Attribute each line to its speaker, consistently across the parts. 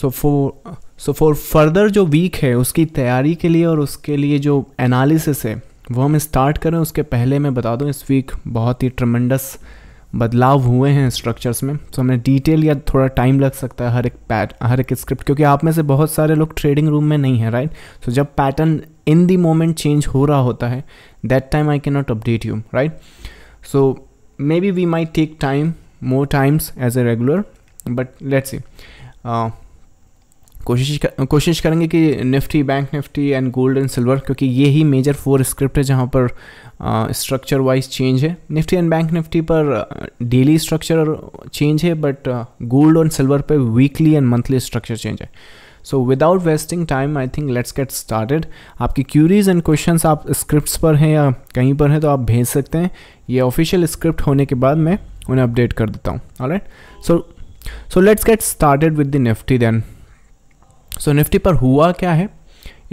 Speaker 1: सो far so far further जो week है उसकी तैयारी के लिए और उसके लिए जो एनालिसिस है वो हम स्टार्ट करें उसके पहले मैं बता दूं इस वीक बहुत ही ट्रमेंडस बदलाव हुए हैं स्ट्रक्चर्स में तो हमें डिटेल या थोड़ा टाइम लग सकता है हर एक पैट हर एक स्क्रिप्ट क्योंकि आप में से बहुत सारे लोग ट्रेडिंग रूम में नहीं है राइट सो जब pattern in the moment change हो रहा होता है that time I can not update you right so maybe we my take time more times as a regular but let's see कोशिश कर, कोशिश करेंगे कि Nifty bank Nifty and gold and silver क्योंकि ये ही मेजर फोर स्क्रिप्ट है जहाँ पर स्ट्रक्चर वाइज चेंज है निफ्टी एंड बैंक निफ्टी पर डेली स्ट्रक्चर चेंज है बट गोल्ड एंड सिल्वर पर weekly and monthly structure change है so without wasting time I think let's get started आपकी queries and question आप script पर हैं या कहीं पर हैं तो आप भेज सकते हैं ये ऑफिशियल स्क्रिप्ट होने के बाद मैं उन्हें अपडेट कर देता हूँ right so so let's get started with the Nifty then so so, Nifty पर हुआ क्या है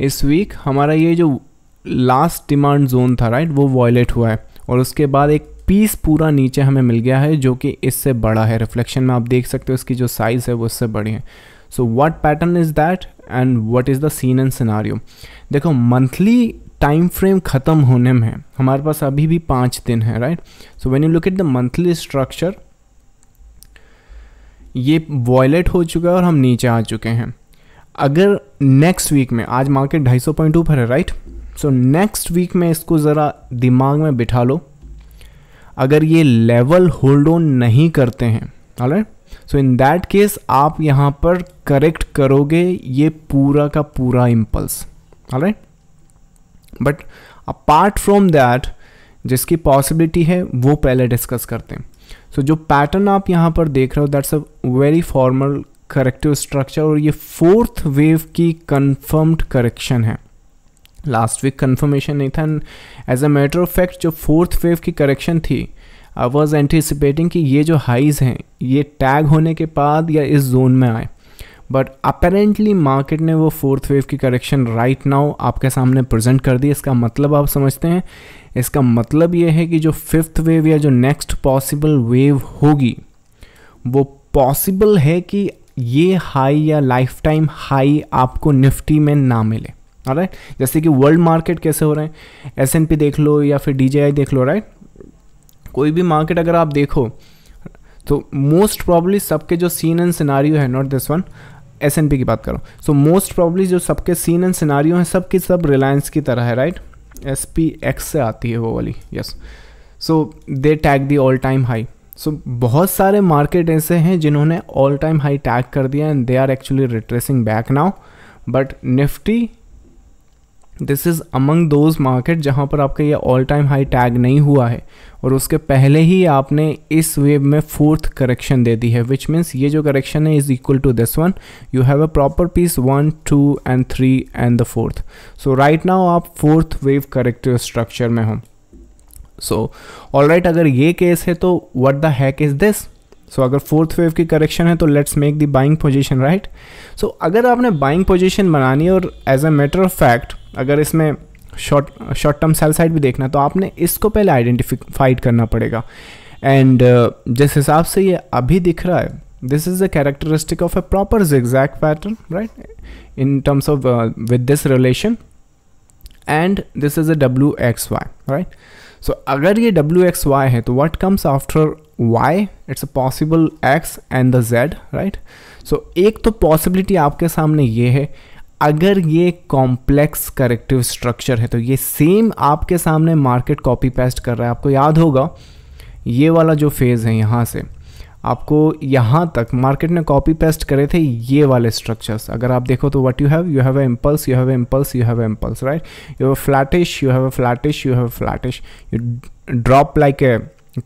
Speaker 1: इस वीक हमारा ये जो लास्ट डिमांड जोन था राइट वो वॉयलेट हुआ है और उसके बाद एक पीस पूरा नीचे हमें मिल गया है जो कि इससे बड़ा है रिफ्लेक्शन में आप देख सकते हो इसकी जो साइज़ है वो इससे बड़ी है so what pattern is that and what is the scene and scenario देखो मंथली टाइम फ्रेम ख़त्म होने में हमारे पास अभी भी पाँच दिन है right so when you look at the monthly structure ये वॉयलेट हो चुका है और हम नीचे आ चुके हैं अगर नेक्स्ट वीक में आज मार्केट ढाई सौ पॉइंट ऊपर है राइट सो नेक्स्ट वीक में इसको ज़रा दिमाग में बिठा लो अगर ये लेवल होल्ड ऑन नहीं करते हैं alright so in that case आप यहाँ पर करेक्ट करोगे ये पूरा का पूरा impulse alright but apart from that जिसकी पॉसिबिलिटी है वो पहले डिस्कस करते हैं सो so, जो पैटर्न आप यहाँ पर देख रहे हो that's a very formal corrective structure और ये फोर्थ वेव की कन्फर्म्ड करेक्शन है लास्ट वीक कन्फर्मेशन नहीं था as a matter of fact जो फोर्थ वेव की करेक्शन थी आई वॉज एंटिसिपेटिंग कि ये जो हाइज़ हैं ये टैग होने के बाद या इस जोन में आए बट अपेरेंटली मार्केट ने वो फोर्थ वेव की करेक्शन राइट नाउ आपके सामने प्रेजेंट कर दी इसका मतलब आप समझते हैं इसका मतलब ये है कि जो फिफ्थ वेव या जो नेक्स्ट पॉसिबल वेव होगी वो पॉसिबल है कि ये हाई या लाइफ टाइम हाई आपको निफ्टी में ना मिले राइट जैसे कि वर्ल्ड मार्केट कैसे हो रहे हैं एस एन पी देख लो या फिर डी जे आई देख लो राइट कोई भी मार्केट अगर आप देखो तो मोस्ट प्रॉब्ली सबके जो सीन एंड सिनारियो है not this one S and P की बात करो सो मोस्ट प्रॉब्ली जो सबके सीन एंड सिनारियो हैं सब की सब रिलायंस की तरह है राइट एस पी एक्स से आती है वो वाली yes so they tag the all time high so so, बहुत सारे मार्केट ऐसे हैं जिन्होंने ऑल टाइम हाई टैग कर दिया and they are actually retracing back now but Nifty this is among those market जहाँ पर आपका ये ऑल टाइम हाई टैग नहीं हुआ है और उसके पहले ही आपने इस वेव में फोर्थ करेक्शन दे दी है विच मीन्स ये जो करेक्शन है is equal to this one you have a proper piece one two and three and the fourth so right now आप फोर्थ वेव करेक्टिव स्ट्रक्चर में हो सो ऑल राइट अगर ये case है तो what the hack is this so अगर fourth wave की correction है तो let's make the buying position right so अगर आपने बाइंग पोजिशन बनानी है और as a matter of fact अगर इसमें short short term sell side भी देखना तो आपने इसको पहले आइडेंटिफाइड करना पड़ेगा एंड uh, जिस हिसाब से ये अभी दिख रहा है this is the characteristic of a proper exact pattern right in terms of with this relation and this is a W X Y right so so, अगर ये डब्ल्यू एक्स वाई है तो what comes after Y it's a possible X and the Z right so एक तो possibility आपके सामने ये है अगर ये कॉम्प्लेक्स करेक्टिव स्ट्रक्चर है तो ये सेम आपके सामने मार्केट कॉपी पेस्ट कर रहा है आपको याद होगा ये वाला जो फेज़ है यहाँ से आपको यहाँ तक मार्केट ने कॉपी पेस्ट करे थे ये वाले स्ट्रक्चर्स अगर आप देखो तो what you have you have a impulse you have impulse you have impulse right you have flattish you have a flattish you have flattish you drop like a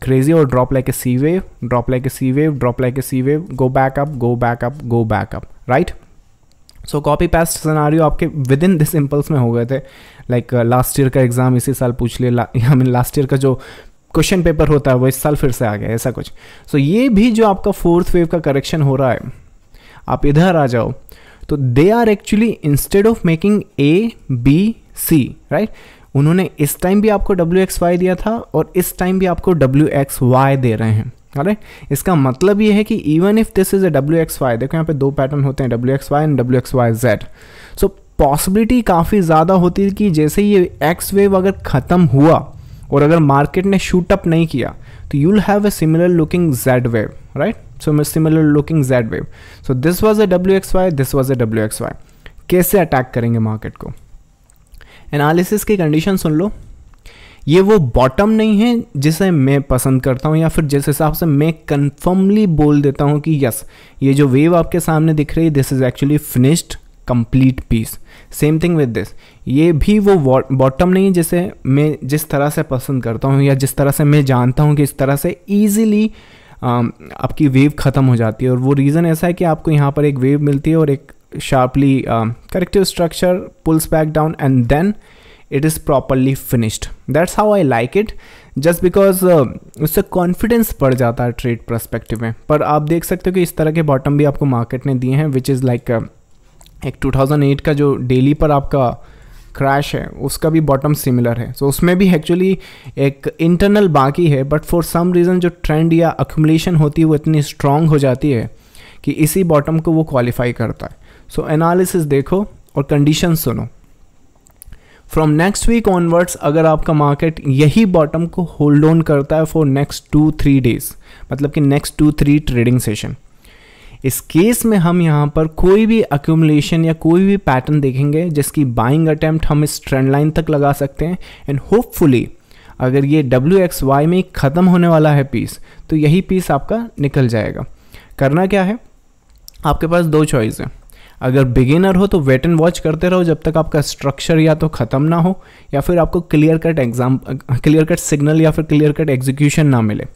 Speaker 1: crazy और drop like a C wave drop like a C wave drop like a C wave go back up go back up go back up right so copy paste scenario आपके within this impulse में हो गए थे like last year का exam इसी साल पूछ लिए आई मीन लास्ट ईयर का जो क्वेश्चन पेपर होता है वो इस साल फिर से आ गया ऐसा कुछ सो so, ये भी जो आपका फोर्थ वेव का करेक्शन हो रहा है आप इधर आ जाओ तो they are actually instead of making A B C right उन्होंने इस टाइम भी आपको डब्ल्यू एक्स वाई दिया था और इस टाइम भी आपको डब्ल्यू एक्स वाई दे रहे हैं अरे इसका मतलब ये है कि even if this is a W X Y देखो यहाँ पे दो पैटर्न होते हैं W X Y and W X Y Z so possibility काफ़ी ज़्यादा होती है कि जैसे ये एक्स वेव अगर ख़त्म हुआ और अगर मार्केट ने शूट अप नहीं किया तो you'll have a similar looking Z wave right so similar looking Z wave so this was a W X Y this was a W X Y कैसे अटैक करेंगे मार्केट को analysis की condition सुन लो ये वो बॉटम नहीं है जिसे मैं पसंद करता हूँ या फिर जिस हिसाब से मैं कन्फर्मली बोल देता हूँ कि यस ये जो वेव आपके सामने दिख रही है this is actually finished complete piece same thing with this ये भी वो बॉटम नहीं है जिसे मैं जिस तरह से पसंद करता हूँ या जिस तरह से मैं जानता हूँ कि इस तरह से ईजिली um, आपकी वेव ख़त्म हो जाती है और वो रीज़न ऐसा है कि आपको यहाँ पर एक वेव मिलती है और एक sharply corrective structure pulls back down and then it is properly finished that's how I like it just because उससे कॉन्फिडेंस बढ़ जाता है ट्रेड परस्पेक्टिव में पर आप देख सकते हो कि इस तरह के बॉटम भी आपको मार्केट ने दिए हैं विच इज़ लाइक एक 2008 का जो डेली पर आपका क्रैश है उसका भी बॉटम सिमिलर है सो so, उसमें भी एक्चुअली एक इंटरनल बाकी है बट फॉर सम रीज़न जो ट्रेंड या अक्यूमलेशन होती है वो इतनी स्ट्रांग हो जाती है कि इसी बॉटम को वो क्वालिफाई करता है सो एनालिसिस देखो और कंडीशन सुनो फ्रॉम नेक्स्ट वीक ऑनवर्ड्स अगर आपका मार्केट यही बॉटम को होल्ड ऑन करता है for next two three days मतलब कि next two three trading session इस केस में हम यहाँ पर कोई भी एक्यूमलेशन या कोई भी पैटर्न देखेंगे जिसकी बाइंग अटैम्प्ट हम इस ट्रेंड लाइन तक लगा सकते हैं एंड होपफुली अगर ये डब्ल्यू एक्स वाई में ख़त्म होने वाला है पीस तो यही पीस आपका निकल जाएगा करना क्या है आपके पास दो चॉइस है अगर बिगिनर हो तो वेट एंड वॉच करते रहो जब तक आपका स्ट्रक्चर या तो ख़त्म ना हो या फिर आपको clear cut exam clear cut signal या फिर क्लियर कट एग्जीक्यूशन ना मिले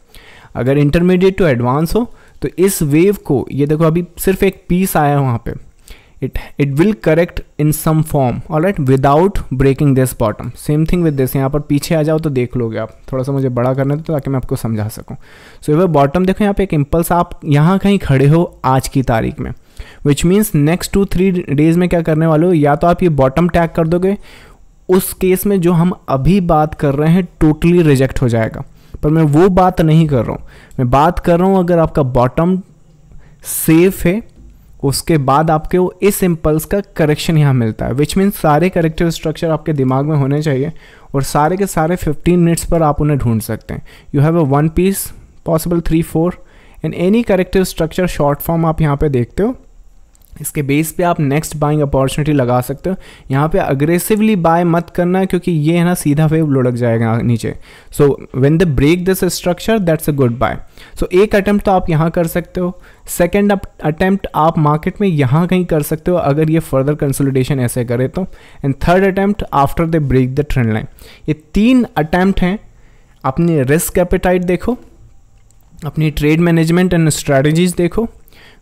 Speaker 1: अगर इंटरमीडिएट टू एडवांस हो तो इस वेव को ये देखो अभी सिर्फ एक पीस आया है वहाँ पे it it will correct in some form और right without breaking this bottom same thing with this यहाँ पर पीछे आ जाओ तो देख लोगे आप थोड़ा सा मुझे बड़ा करने दो तो ताकि मैं आपको समझा सकूँ सो so, बॉटम देखो यहाँ पे एक इम्पल्स आप यहाँ कहीं खड़े हो आज की तारीख में which means next two three days में क्या करने वाले हो या तो आप ये बॉटम टैग कर दोगे उस केस में जो हम अभी बात कर रहे हैं टोटली रिजेक्ट हो जाएगा पर मैं वो बात नहीं कर रहा हूँ मैं बात कर रहा हूँ अगर आपका बॉटम सेफ है उसके बाद आपके वो इस इम्पल्स का करेक्शन यहाँ मिलता है विच मीन्स सारे करेक्टिव स्ट्रक्चर आपके दिमाग में होने चाहिए और सारे के सारे 15 मिनट्स पर आप उन्हें ढूंढ सकते हैं you have a one piece possible three four and any corrective structure short form आप यहाँ पे देखते हो इसके बेस पे आप नेक्स्ट बाइंग अपॉर्चुनिटी लगा सकते हो यहाँ पे अग्रेसिवली बाय मत करना क्योंकि ये है ना सीधा वेव लुढ़क जाएगा नीचे so when the break this structure that's a good buy सो एक अटैम्प्ट तो आप यहाँ कर सकते हो सेकेंड अटैम्प्ट आप मार्केट में यहाँ कहीं कर सकते हो अगर ये फर्दर कंसोलिडेशन ऐसे करे तो and third attempt after the break the trend line ये तीन अटैम्प्ट हैं अपनी रिस्क कैपिटाइट देखो अपनी ट्रेड मैनेजमेंट एंड स्ट्रैटेजीज देखो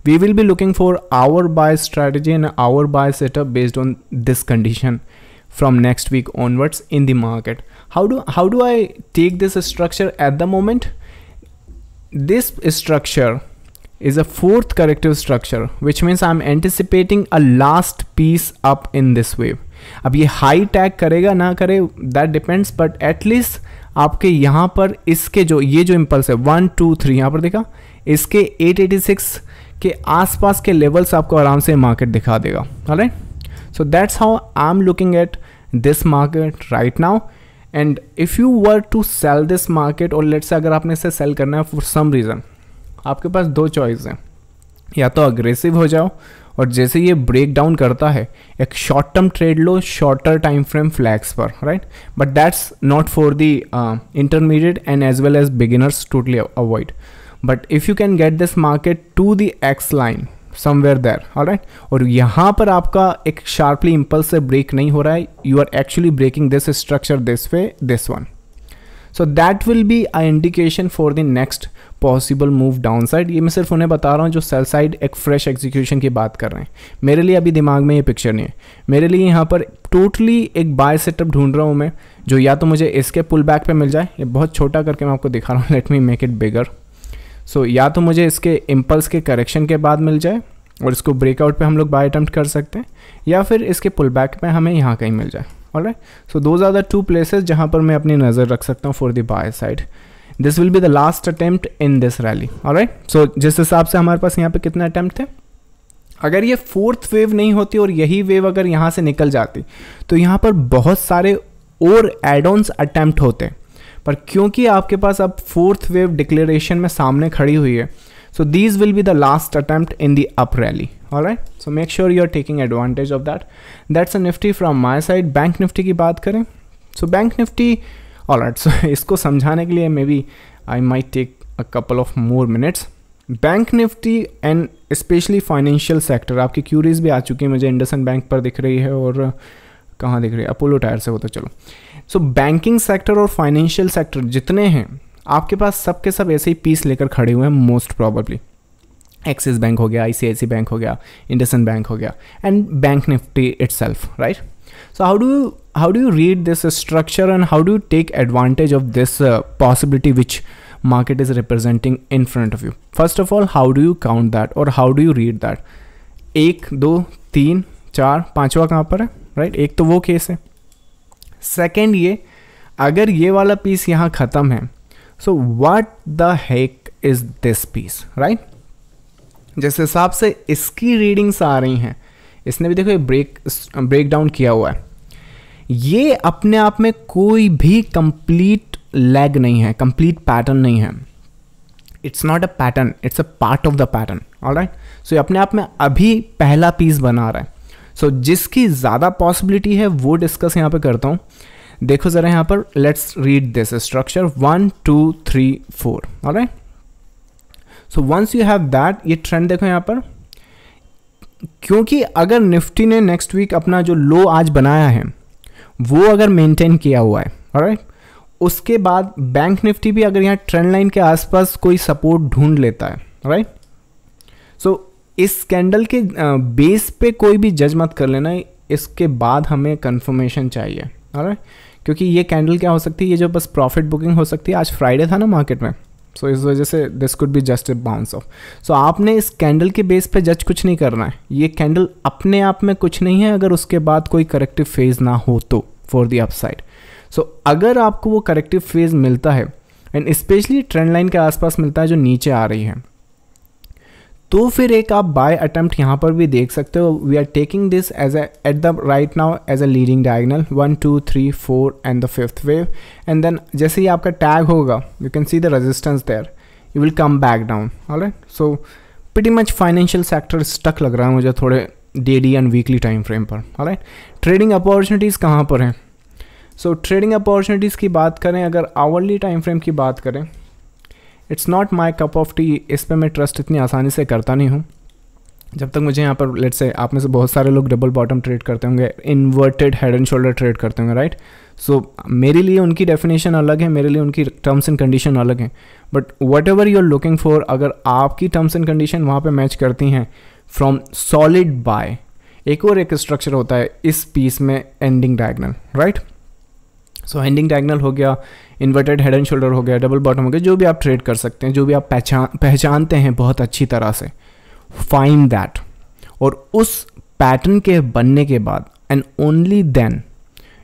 Speaker 1: we will be looking for our buy strategy and our buy setup based on this condition from next week onwards in the market how do how do i take this structure at the moment this structure is a fourth corrective structure which means i'm anticipating a last piece up in this wave अब ये high tag करेगा ना करे depends. But at least आपके यहाँ पर इसके जो ये जो इम्पल्स है वन टू थ्री यहाँ पर देखा इसके 886 के आसपास के लेवल्स आपको आराम से मार्केट दिखा देगा right so that's how I am looking at this market right now and if you were to sell this market और लेट्स अगर आपने इसे सेल करना है फॉर सम रीज़न आपके पास दो चॉइस हैं या तो अग्रेसिव हो जाओ और जैसे ये ब्रेक डाउन करता है एक शॉर्ट टर्म ट्रेड लो शॉर्टर टाइम फ्रेम फ्लैग्स पर right but that's not for the intermediate and as well as beginners totally avoid but if you can get this market to the X line somewhere there right और यहाँ पर आपका एक sharply impulse से break नहीं हो रहा है you are actually breaking this structure this way this one so that will be I indication for the next possible move down side ये मैं सिर्फ उन्हें बता रहा हूँ जो सेल साइड एक फ्रेश एग्जीक्यूशन की बात कर रहे हैं मेरे लिए अभी दिमाग में ये पिक्चर नहीं है मेरे लिए यहाँ पर टोटली एक बाय सेटअप ढूंढ रहा हूँ मैं जो या तो मुझे इसके पुल बैक पर मिल जाए ये बहुत छोटा करके मैं आपको दिखा रहा हूँ let me make it bigger so so, या तो मुझे इसके इम्पल्स के करेक्शन के बाद मिल जाए और इसको ब्रेकआउट पे हम लोग बाय अटम्प्ट कर सकते हैं या फिर इसके पुल बैक में हमें यहाँ कहीं मिल जाए और so those are two places जहाँ पर मैं अपनी नज़र रख सकता हूँ for the buy side this will be the last attempt in this rally और सो जिस हिसाब से हमारे पास यहाँ पर कितने अटैम्प्ट थे अगर ये फोर्थ वेव नहीं होती और यही वेव अगर यहाँ से निकल जाती तो यहाँ पर बहुत सारे और एडोन्स अटैम्प्ट होते हैं पर क्योंकि आपके पास अब फोर्थ वेव डिक्लेरेशन में सामने खड़ी हुई है so these will be the last attempt in the up rally all right so make sure you are taking advantage of that that's a Nifty from my side bank Nifty की बात करें so bank Nifty all right so इसको समझाने के लिए maybe I might take a couple of more minutes bank Nifty and specially financial sector आपकी queries भी आ चुकी है मुझे इंडसन बैंक पर दिख रही है और कहाँ दिख रही है अपोलो टायर से हो तो चलो सो बैंकिंग सेक्टर और फाइनेंशियल सेक्टर जितने हैं आपके पास सब के सब ऐसे ही पीस लेकर खड़े हुए हैं मोस्ट प्रॉबली एक्सिस बैंक हो गया आई बैंक हो गया इंडसन बैंक हो गया and bank Nifty it right so how do how do you read this structure and how do you take advantage of this possibility which market is representing in front of you first of all how do you count that और how do you read that एक दो तीन चार पाँचवा कहाँ पर है right right? एक तो वो केस है सेकेंड ये अगर ये वाला पीस यहाँ ख़त्म है so what the heck is this piece right जिस हिसाब से इसकी रीडिंग्स आ रही हैं इसने भी देखो ये ब्रेक ब्रेक डाउन किया हुआ है ये अपने आप में कोई भी कंप्लीट लेग नहीं है कंप्लीट पैटर्न नहीं है it's not a pattern it's a part of the pattern all right so ये अपने आप में अभी पहला पीस बना रहा है सो so, जिसकी ज़्यादा पॉसिबिलिटी है वो डिस्कस यहाँ पे करता हूँ देखो ज़रा यहाँ पर let's read this structure one two three four और so once you have that ये ट्रेंड देखो यहाँ पर क्योंकि अगर निफ्टी ने नेक्स्ट वीक अपना जो लो आज बनाया है वो अगर मेंटेन किया हुआ है और उसके बाद बैंक निफ्टी भी अगर यहाँ ट्रेंड लाइन के आसपास कोई सपोर्ट ढूंढ लेता है राइट सो so, इस स्कैंडल के बेस पे कोई भी जज मत कर लेना इसके बाद हमें कन्फर्मेशन चाहिए और क्योंकि ये कैंडल क्या हो सकती है ये जो बस प्रॉफिट बुकिंग हो सकती है आज फ्राइडे था ना मार्केट में सो so, इस वजह से this could be just a bounce off so आपने इस कैंडल के बेस पे जज कुछ नहीं करना है ये कैंडल अपने आप में कुछ नहीं है अगर उसके बाद कोई करेक्टिव फेज़ ना हो तो फॉर दी अपसाइड सो अगर आपको वो करेक्टिव फेज़ मिलता है एंड स्पेशली ट्रेंड लाइन के आसपास मिलता है जो नीचे आ रही है तो फिर एक आप बाय अटैम्प्ट यहाँ पर भी देख सकते हो we are taking this as at the right now as a leading diagonal one two three four and the fifth wave and then जैसे ही आपका टैग होगा you can see the resistance there you will come back down also pretty much financial sector stuck लग रहा है मुझे थोड़े daily and weekly time frame पर राइट ट्रेडिंग अपॉर्चुनिटीज़ कहाँ पर हैं सो ट्रेडिंग अपॉर्चुनिटीज़ की बात करें अगर आवर्ली टाइम फ्रेम की बात करें it's not my cup of tea इस पर मैं ट्रस्ट इतनी आसानी से करता नहीं हूँ जब तक मुझे यहाँ पर लेट से आप में से बहुत सारे लोग डबल बॉटम ट्रेड करते होंगे inverted head and shoulder trade करते होंगे राइट सो मेरे लिए उनकी डेफिनेशन अलग है मेरे लिए उनकी टर्म्स एंड कंडीशन अलग है but whatever you are looking for अगर आपकी टर्म्स एंड कंडीशन वहाँ पर मैच करती हैं फ्रॉम सॉलिड बाय एक और एक स्ट्रक्चर होता है इस पीस में ending diagonal right so ending diagonal हो गया इन्वर्टेड हेड एंड शोल्डर हो गया डबल बॉटम हो गया जो भी आप ट्रेड कर सकते हैं जो भी आप पहचान पहचानते हैं बहुत अच्छी तरह से फाइन दैट और उस पैटर्न के बनने के बाद and only then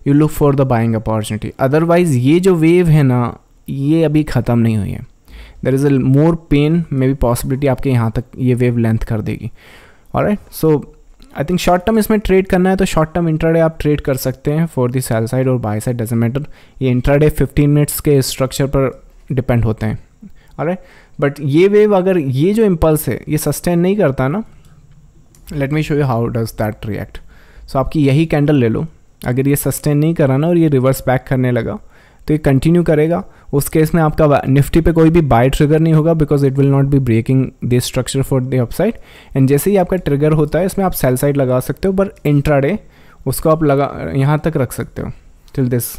Speaker 1: you look for the buying opportunity otherwise ये जो वेव है ना ये अभी ख़त्म नहीं हुई है there is a more pain maybe possibility आपके यहाँ तक ये वेव लेंथ कर देगी और so I think short term इसमें ट्रेड करना है तो शॉर्ट टर्म इंट्राडे आप ट्रेड कर सकते हैं फॉर दी सेल साइड और बाय साइड डजेंट मैटर ये इंट्राडे 15 मिनट्स के स्ट्रक्चर पर डिपेंड होते हैं अरे बट ये वेव अगर ये जो इम्पल्स है ये सस्टेन नहीं करता ना let me show you how does that react so आपकी यही कैंडल ले लो अगर ये सस्टेन नहीं करा ना और ये रिवर्स बैक करने लगा तो ये कंटिन्यू करेगा उस केस में आपका निफ्टी पे कोई भी बाय ट्रिगर नहीं होगा because it will not be breaking this structure for the upside and जैसे ही आपका ट्रिगर होता है इसमें आप सेल साइड लगा सकते हो बट इंट्राडे उसको आप लगा यहाँ तक रख सकते हो टिल दिस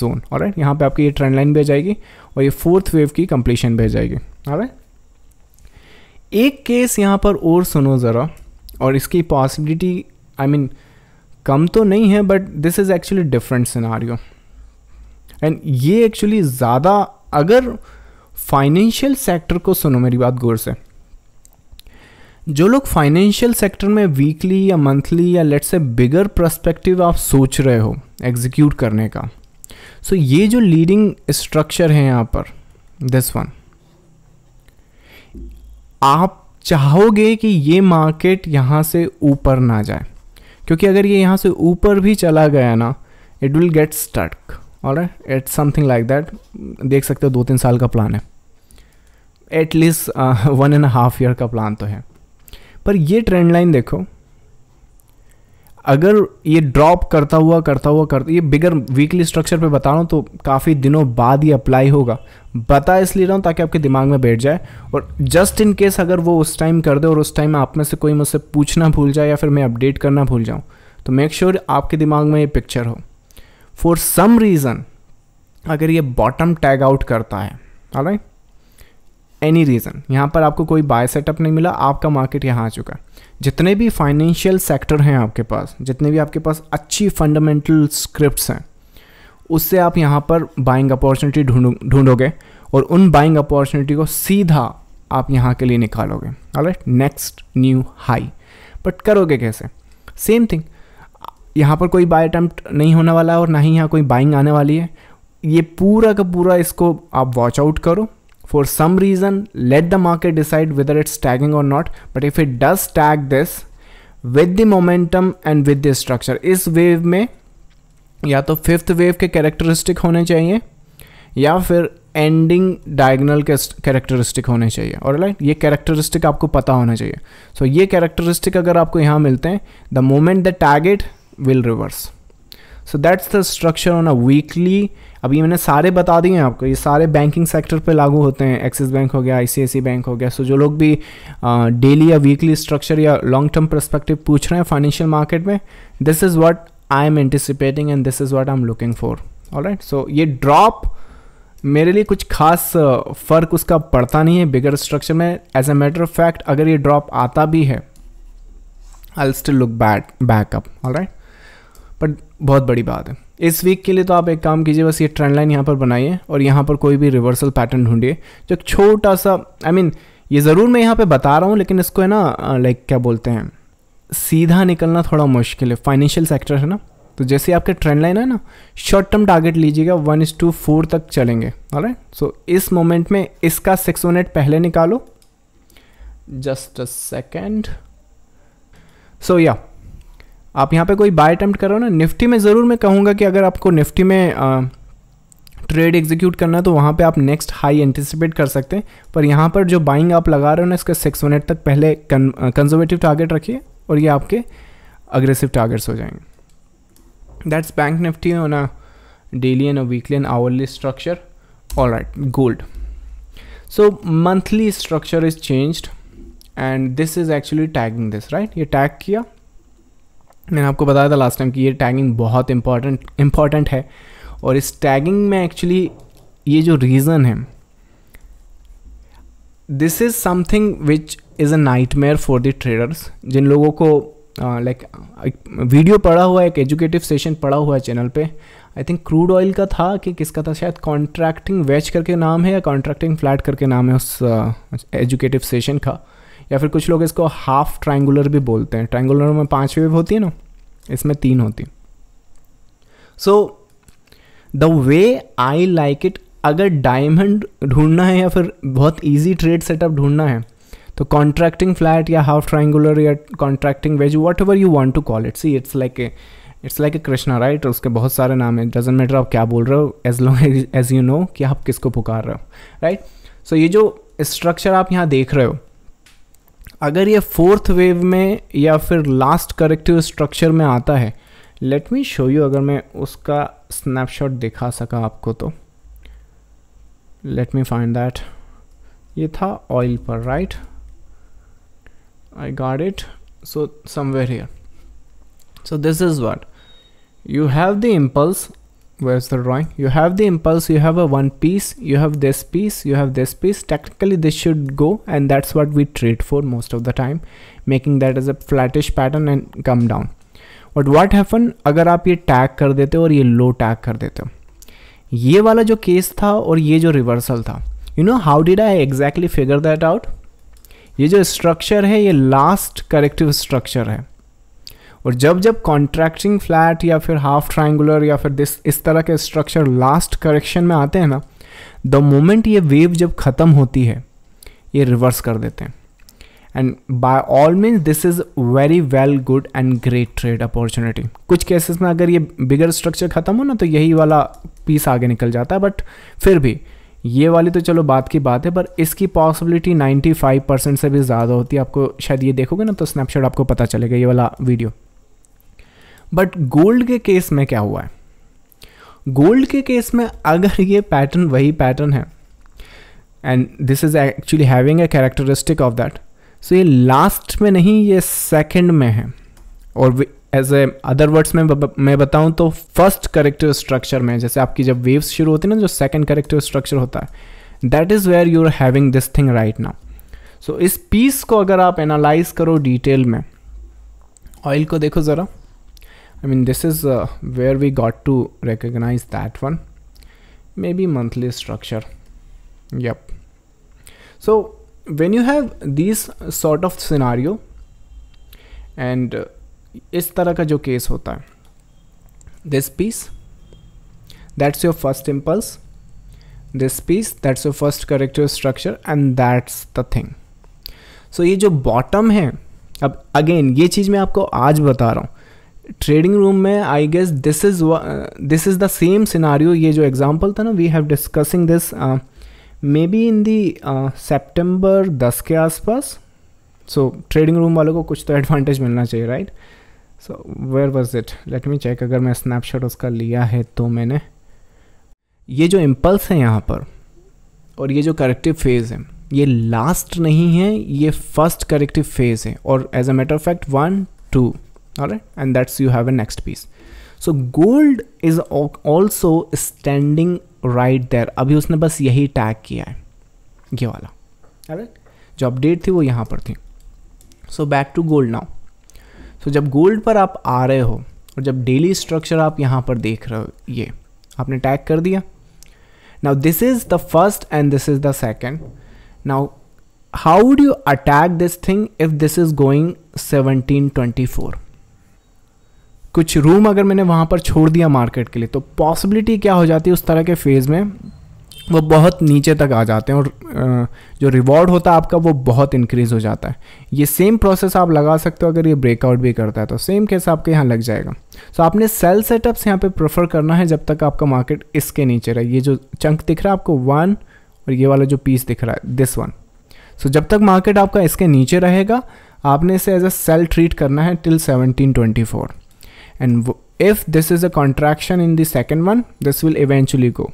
Speaker 1: जोन और राइट यहाँ पर आपकी ये ट्रेंड लाइन भी जाएगी और ये फोर्थ वेव की कंप्लीशन भी जाएगी और एक केस यहाँ पर और सुनो ज़रा और इसकी पॉसिबिलिटी आई मीन कम तो नहीं है but this is actually different scenario and ये एक्चुअली ज़्यादा अगर फाइनेंशियल सेक्टर को सुनो मेरी बात गौर से जो लोग फाइनेंशियल सेक्टर में वीकली या मंथली या लेट्स से बिगर प्रस्पेक्टिव आप सोच रहे हो एग्जीक्यूट करने का सो so ये जो लीडिंग स्ट्रक्चर है यहाँ पर दिस वन आप चाहोगे कि ये मार्केट यहाँ से ऊपर ना जाए क्योंकि अगर ये यहाँ से ऊपर भी चला गया ना इट विल गेट स्टक और एट समथिंग लाइक दैट देख सकते हो दो तीन साल का प्लान है at least one and half year का प्लान तो है पर ये ट्रेंड लाइन देखो अगर ये ड्रॉप करता हुआ करता हुआ करता ये बिगर वीकली स्ट्रक्चर पे बता रहा हूँ तो काफ़ी दिनों बाद ये अप्लाई होगा बता इसलिए रहा हूँ ताकि आपके दिमाग में बैठ जाए और जस्ट इन केस अगर वो उस टाइम कर दे और उस टाइम आप में से कोई मुझसे पूछना भूल जाए या फिर मैं अपडेट करना भूल जाऊँ तो मेक श्योर sure आपके दिमाग में ये पिक्चर हो फॉर सम रीज़न अगर ये बॉटम टैग आउट करता है एनी रीज़न यहाँ पर आपको कोई बाय सेटअप नहीं मिला आपका मार्केट यहाँ आ चुका है जितने भी फाइनेंशियल सेक्टर हैं आपके पास जितने भी आपके पास अच्छी फंडामेंटल स्क्रिप्ट्स हैं उससे आप यहाँ पर बाइंग अपॉर्चुनिटी ढूंढो ढूंढोगे और उन बाइंग अपॉर्चुनिटी को सीधा आप यहाँ के लिए निकालोगे right next new high but करोगे कैसे सेम थिंग यहाँ पर कोई बाय अटैम्प्ट नहीं होने वाला और ना ही यहाँ कोई बाइंग आने वाली है ये पूरा का पूरा इसको आप वॉच आउट करो for some reason let the market decide whether it's tagging और not but if it does tag this with the momentum and with the structure इस वेव में या तो फिफ्थ वेव के कैरेक्टरिस्टिक होने चाहिए या फिर एंडिंग डायगनल के कैरेक्टरिस्टिक होने चाहिए और लाइक ये कैरेक्टरिस्टिक आपको पता होना चाहिए सो so, ये कैरेक्टरिस्टिक अगर आपको यहाँ मिलते हैं the moment the tag it will reverse so that's the structure on a weekly अभी मैंने सारे बता दिए हैं आपको ये सारे बैंकिंग सेक्टर पे लागू होते हैं एक्सिस बैंक हो गया आई बैंक हो गया सो so, जो लोग भी डेली या वीकली स्ट्रक्चर या लॉन्ग टर्म परस्पेक्टिव पूछ रहे हैं फाइनेंशियल मार्केट में this is what I am anticipating and this is what I am looking for also ये ड्रॉप मेरे लिए कुछ खास फ़र्क उसका पड़ता नहीं है बिगर स्ट्रक्चर में as a matter of fact अगर ये ड्रॉप आता भी है I still look but backup all right but बहुत बड़ी बात है इस वीक के लिए तो आप एक काम कीजिए बस ये ट्रेंड लाइन यहाँ पर बनाइए और यहाँ पर कोई भी रिवर्सल पैटर्न ढूंढिए जो छोटा सा आई I मीन mean, ये ज़रूर मैं यहाँ पे बता रहा हूँ लेकिन इसको है ना लाइक क्या बोलते हैं सीधा निकलना थोड़ा मुश्किल है फाइनेंशियल सेक्टर है ना तो जैसे आपके ट्रेंड लाइन है ना शॉर्ट टर्म टारगेट लीजिएगा वन इज टू फोर तक चलेंगे अरे सो इस मोमेंट में इसका सिक्स मिनट पहले निकालो जस्ट अ सेकेंड सो या आप यहाँ पे कोई बाय अटैम्प्ट करो ना निफ्टी में ज़रूर मैं कहूँगा कि अगर आपको निफ्टी में आ, ट्रेड एग्जीक्यूट करना है तो वहाँ पे आप नेक्स्ट हाई एंटिसिपेट कर सकते हैं पर यहाँ पर जो बाइंग आप लगा रहे हो ना इसका सिक्स मिनट तक पहले कंजर्वेटिव टारगेट रखिए और ये आपके अग्रेसिव टारगेट्स हो जाएंगे that's bank Nifty on a daily and weekly and hourly structure all right gold so monthly structure is changed and this is actually tagging this right ये tag किया मैंने आपको बताया था लास्ट टाइम कि ये टैगिंग बहुत इम्पॉर्टेंट इम्पॉर्टेंट है और इस टैगिंग में एक्चुअली ये जो रीज़न है this is something which is a nightmare for the traders जिन लोगों को लाइक uh, like, वीडियो पढ़ा हुआ है एक एजुकेटिव सेशन पढ़ा हुआ है चैनल पे आई थिंक क्रूड ऑयल का था कि किसका था शायद कॉन्ट्रैक्टिंग वेज करके नाम है या कॉन्ट्रैक्टिंग फ्लैट करके नाम है उस एजुकेटिव uh, सेशन का या फिर कुछ लोग इसको हाफ ट्राइंगुलर भी बोलते हैं ट्राइंगुलर में पांच वेव होती है ना इसमें तीन होती so the way I like it अगर डायमंड ढूंढना है या फिर बहुत ईजी ट्रेड सेटअप ढूंढना है तो कॉन्ट्रैक्टिंग फ्लैट या हाफ ट्राइंगुलर या contracting wedge whatever you want to call it see it's like a it's like a Krishna right उसके बहुत सारे नाम है डजेंट मैटर आप क्या बोल रहे हो as long as you know कि आप किसको पुकार रहे हो राइट right? सो so, ये जो स्ट्रक्चर आप यहाँ देख रहे हो अगर ये फोर्थ वेव में या फिर लास्ट करेक्टिव स्ट्रक्चर में आता है लेट मी शो यू अगर मैं उसका स्नैपशॉट दिखा सका आपको तो लेट मी फाइंड दैट ये था ऑयल पर right I guard it so somewhere here so this is what you have the impulse where's the drawing you have the impulse you have a one piece you have this piece you have this piece technically this should go and that's what we treat for most of the time making that as a flattish pattern and come down but what happened? अगर आप tag tag कर देते और ये लो tag कर देते ये वाला जो केस था और ये जो रिवर्सल था you know how did I exactly figure that out ये और जब जब कॉन्ट्रैक्टिंग फ्लैट या फिर हाफ ट्राइंगुलर या फिर दिस इस तरह के स्ट्रक्चर लास्ट करेक्शन में आते हैं ना द मोमेंट ये वेव जब ख़त्म होती है ये रिवर्स कर देते हैं and by all means this is very well good and great trade opportunity कुछ केसेस में अगर ये बिगर स्ट्रक्चर ख़त्म हो ना तो यही वाला पीस आगे निकल जाता है बट फिर भी ये वाली तो चलो बात की बात है पर इसकी पॉसिबिलिटी 95 परसेंट से भी ज़्यादा होती है आपको शायद ये देखोगे ना तो स्नैपशॉट आपको पता चलेगा ये वाला वीडियो बट गोल्ड के केस में क्या हुआ है गोल्ड के केस में अगर ये पैटर्न वही पैटर्न है and this is actually having a characteristic of that so ये लास्ट में नहीं ये सेकंड में है और एज ए अदर वर्ड्स में मैं बताऊं तो फर्स्ट करेक्टिव स्ट्रक्चर में जैसे आपकी जब वेव्स शुरू होती है ना जो सेकंड करेक्टिव स्ट्रक्चर होता है that is where you are having this thing right now so इस पीस को अगर आप एनालाइज करो डिटेल में ऑयल को देखो ज़रा I mean this is uh, where we got to recognize that one maybe monthly structure yep so when you have these sort of scenario and uh, इस तरह का जो केस होता है this piece that's your first impulse this piece that's your first corrective structure and that's the thing so ये जो bottom है अब again, ये चीज़ मैं आपको आज बता रहा हूँ ट्रेडिंग रूम में I guess this is this is the same scenario ये जो एग्ज़ाम्पल था ना we have discussing this maybe in the September दस के आसपास सो ट्रेडिंग रूम वालों को कुछ तो एडवांटेज मिलना चाहिए right so where was it let me check अगर मैं स्नैपशॉट उसका लिया है तो मैंने ये जो इम्पल्स है यहाँ पर और ये जो करेक्टिव फेज़ है ये लास्ट नहीं है ये फर्स्ट करेक्टिव फेज़ है और as a matter of fact one two all right and that's you have a next piece so gold is also standing right there अभी उसने बस यही टैग किया है ये वाला अरे जो अपडेट थी वो यहाँ पर थी so back to gold now so जब गोल्ड पर आप आ रहे हो और जब डेली स्ट्रक्चर आप यहाँ पर देख रहे हो ये आपने टैग कर दिया now this is the first and this is the second now how do you attack this thing if this is going seventeen twenty four कुछ रूम अगर मैंने वहाँ पर छोड़ दिया मार्केट के लिए तो पॉसिबिलिटी क्या हो जाती है उस तरह के फेज़ में वो बहुत नीचे तक आ जाते हैं और जो रिवॉर्ड होता है आपका वो बहुत इंक्रीज़ हो जाता है ये सेम प्रोसेस आप लगा सकते हो अगर ये ब्रेकआउट भी करता है तो सेम केस आपके यहाँ लग जाएगा सो so, आपने सेल सेटअप्स यहाँ पे प्रेफर करना है जब तक आपका मार्केट इसके नीचे रहे ये जो चंक दिख रहा है आपको वन और ये वाला जो पीस दिख रहा है दिस वन सो जब तक मार्केट आपका इसके नीचे रहेगा आपने इसे एज अ सेल ट्रीट करना है till seventeen twenty four and if this is a contraction in the second one this will eventually go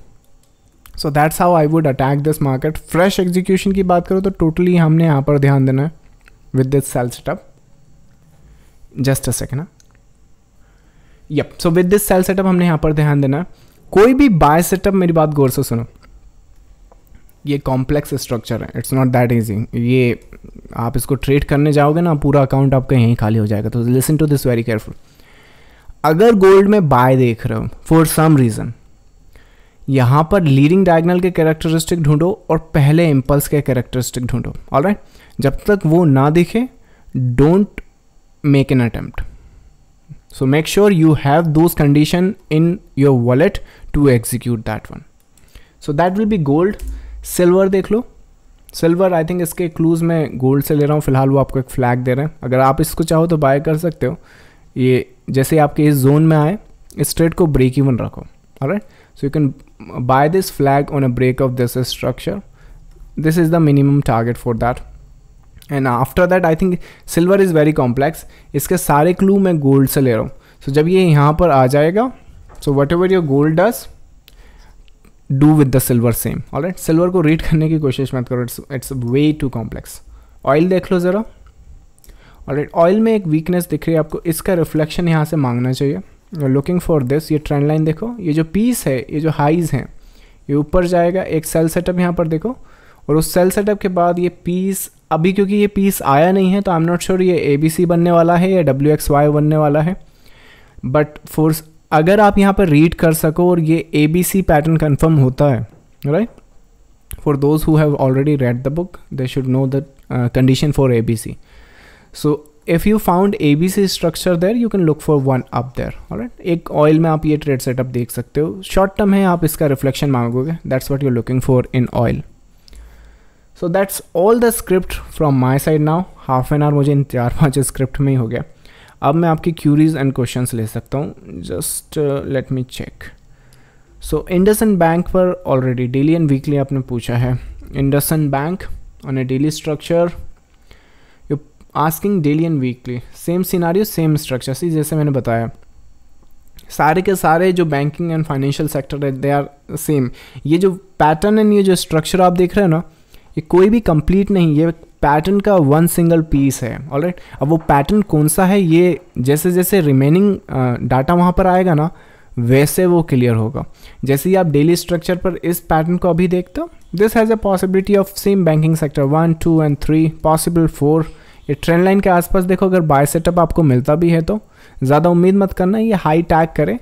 Speaker 1: so that's how I would attack this market fresh execution की बात करो तो totally हमने यहाँ पर ध्यान देना with this sell setup just a second huh? हाँ. yep so with this sell setup humne yahan par dhyan dena है कोई भी बाय सेटअप मेरी बात गौर से सुनो ये कॉम्प्लेक्स स्ट्रक्चर है इट्स नॉट दैट इजी ये आप इसको ट्रेड करने जाओगे ना पूरा अकाउंट आपका यहीं खाली हो जाएगा तो listen to this very careful अगर गोल्ड में बाय देख रहे हो फॉर सम रीज़न यहां पर लीडिंग डायगनल के कैरेक्टरिस्टिक ढूंढो और पहले इंपल्स के कैरेक्टरिस्टिक ढूंढो ऑल राइट जब तक वो ना दिखे don't make an attempt so make sure you have those condition in your wallet to execute that one so that will be gold silver देख लो सिल्वर आई थिंक इसके क्लूज़ में गोल्ड से ले रहा हूँ फिलहाल वो आपको एक फ्लैग दे रहे हैं अगर आप इसको चाहो तो बाय कर सकते हो ये जैसे आपके इस जोन में आए इस ट्रेड को ब्रेक इवन रखो right so you can buy this flag on a break of this structure this is the minimum target for that and after that I think silver is very complex इसके सारे clue मैं gold से ले रहा हूँ सो so जब ये यहाँ पर आ जाएगा so whatever your gold does do with the silver same all right silver को रीड करने की कोशिश मत करो it's it's way too complex oil देख लो ज़रा और ऑयल में एक वीकनेस दिख रही है आपको इसका रिफ्लेक्शन यहाँ से मांगना चाहिए लुकिंग फॉर दिस ये ट्रेंड लाइन देखो ये जो पीस है ये जो हाइज़ हैं ये ऊपर जाएगा एक सेल सेटअप यहाँ पर देखो और उस सेल सेटअप के बाद ये पीस अभी क्योंकि ये पीस आया नहीं है तो आई एम नॉट श्योर ये ए बी सी बनने वाला है या डब्ल्यू एक्स वाई बनने वाला है बट फोर्स अगर आप यहाँ पर रीड कर सको और ये A B C pattern confirm होता है right for those who have already read the book they should know the condition for A B C you found A B C structure there you can look for one up there alright एक oil में आप ये trade setup देख सकते हो short term है आप इसका रिफ्लेक्शन मांगोगे that's what you looking for in oil so that's all the script from my side now half an hour मुझे इन चार पाँच स्क्रिप्ट में ही हो गया अब मैं आपकी क्यूरीज एंड क्वेश्चन ले सकता हूँ just let me check so IndusInd bank पर ऑलरेडी डेली एंड वीकली आपने पूछा है IndusInd bank on a daily structure asking daily and weekly same scenario same structure see जैसे मैंने बताया सारे के सारे जो बैंकिंग एंड फाइनेंशियल सेक्टर है दे आर सेम ये जो पैटर्न एंड ये जो स्ट्रक्चर आप देख रहे हो ना ये कोई भी कंप्लीट नहीं ये पैटर्न का वन सिंगल पीस है ऑल right? अब वो पैटर्न कौन सा है ये जैसे जैसे रिमेनिंग डाटा वहाँ पर आएगा ना वैसे वो क्लियर होगा जैसे ही आप डेली स्ट्रक्चर पर इस पैटर्न को अभी देखते हो this has a possibility of same banking sector one two and three possible four ये ट्रेंड लाइन के आसपास देखो अगर बाय सेटअप आपको मिलता भी है तो ज़्यादा उम्मीद मत करना ये हाई टैग करे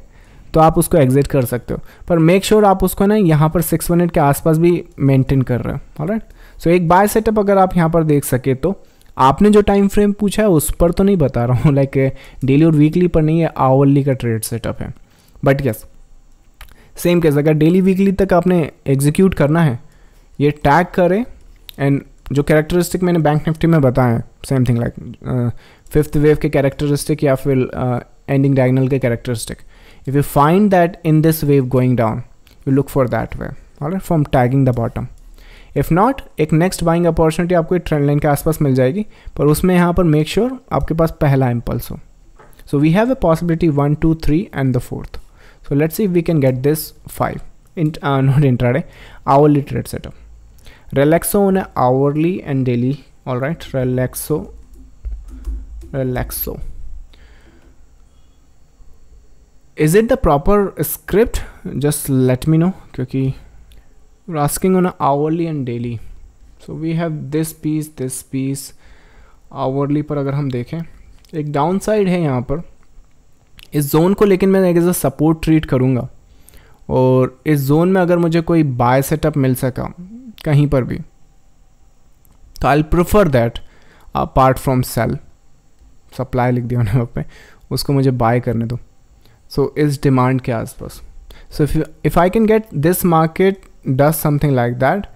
Speaker 1: तो आप उसको एग्जिट कर सकते हो पर मेक श्योर sure आप उसको ना यहाँ पर सिक्स मिनट के आसपास भी मेंटेन कर रहे हो राइट सो एक बाय सेटअप अगर आप यहाँ पर देख सके तो आपने जो टाइम फ्रेम पूछा है उस पर तो नहीं बता रहा हूँ लाइक डेली और वीकली पर नहीं है आवरली का ट्रेड सेटअप है बट यस सेम केस अगर डेली वीकली तक आपने एग्जीक्यूट करना है ये टैग करें एंड जो कैरेक्टरिस्टिक मैंने बैंक निफ्टी में बताया same thing like fifth wave के कैरेक्टरिस्टिक या फिर एंडिंग uh, डायगनल के characteristic if you find that in this wave going down you look for that way all from tagging the bottom if not एक next buying opportunity आपको trend line के आसपास मिल जाएगी पर उसमें यहाँ पर मेक श्योर sure आपके पास पहला इम्पल्स हो so we have a possibility one two three and the fourth so let's if we can get this five in not intraday hourly literate setup Relaxo होना hourly and daily all right Relaxo Relaxo is it the proper script just let me know क्योंकि asking on hourly and daily so we have this piece this piece hourly पर अगर हम देखें एक down side है यहाँ पर इस जोन को लेकिन मैं एज अ सपोर्ट ट्रीट करूँगा और इस जोन में अगर मुझे कोई बाय सेटअप मिल सका कहीं पर भी तो I prefer that apart from sell supply लिख दिया उन्होंने पे उसको मुझे बाय करने दो सो so, इस डिमांड के आसपास so if if I can get this market does something like that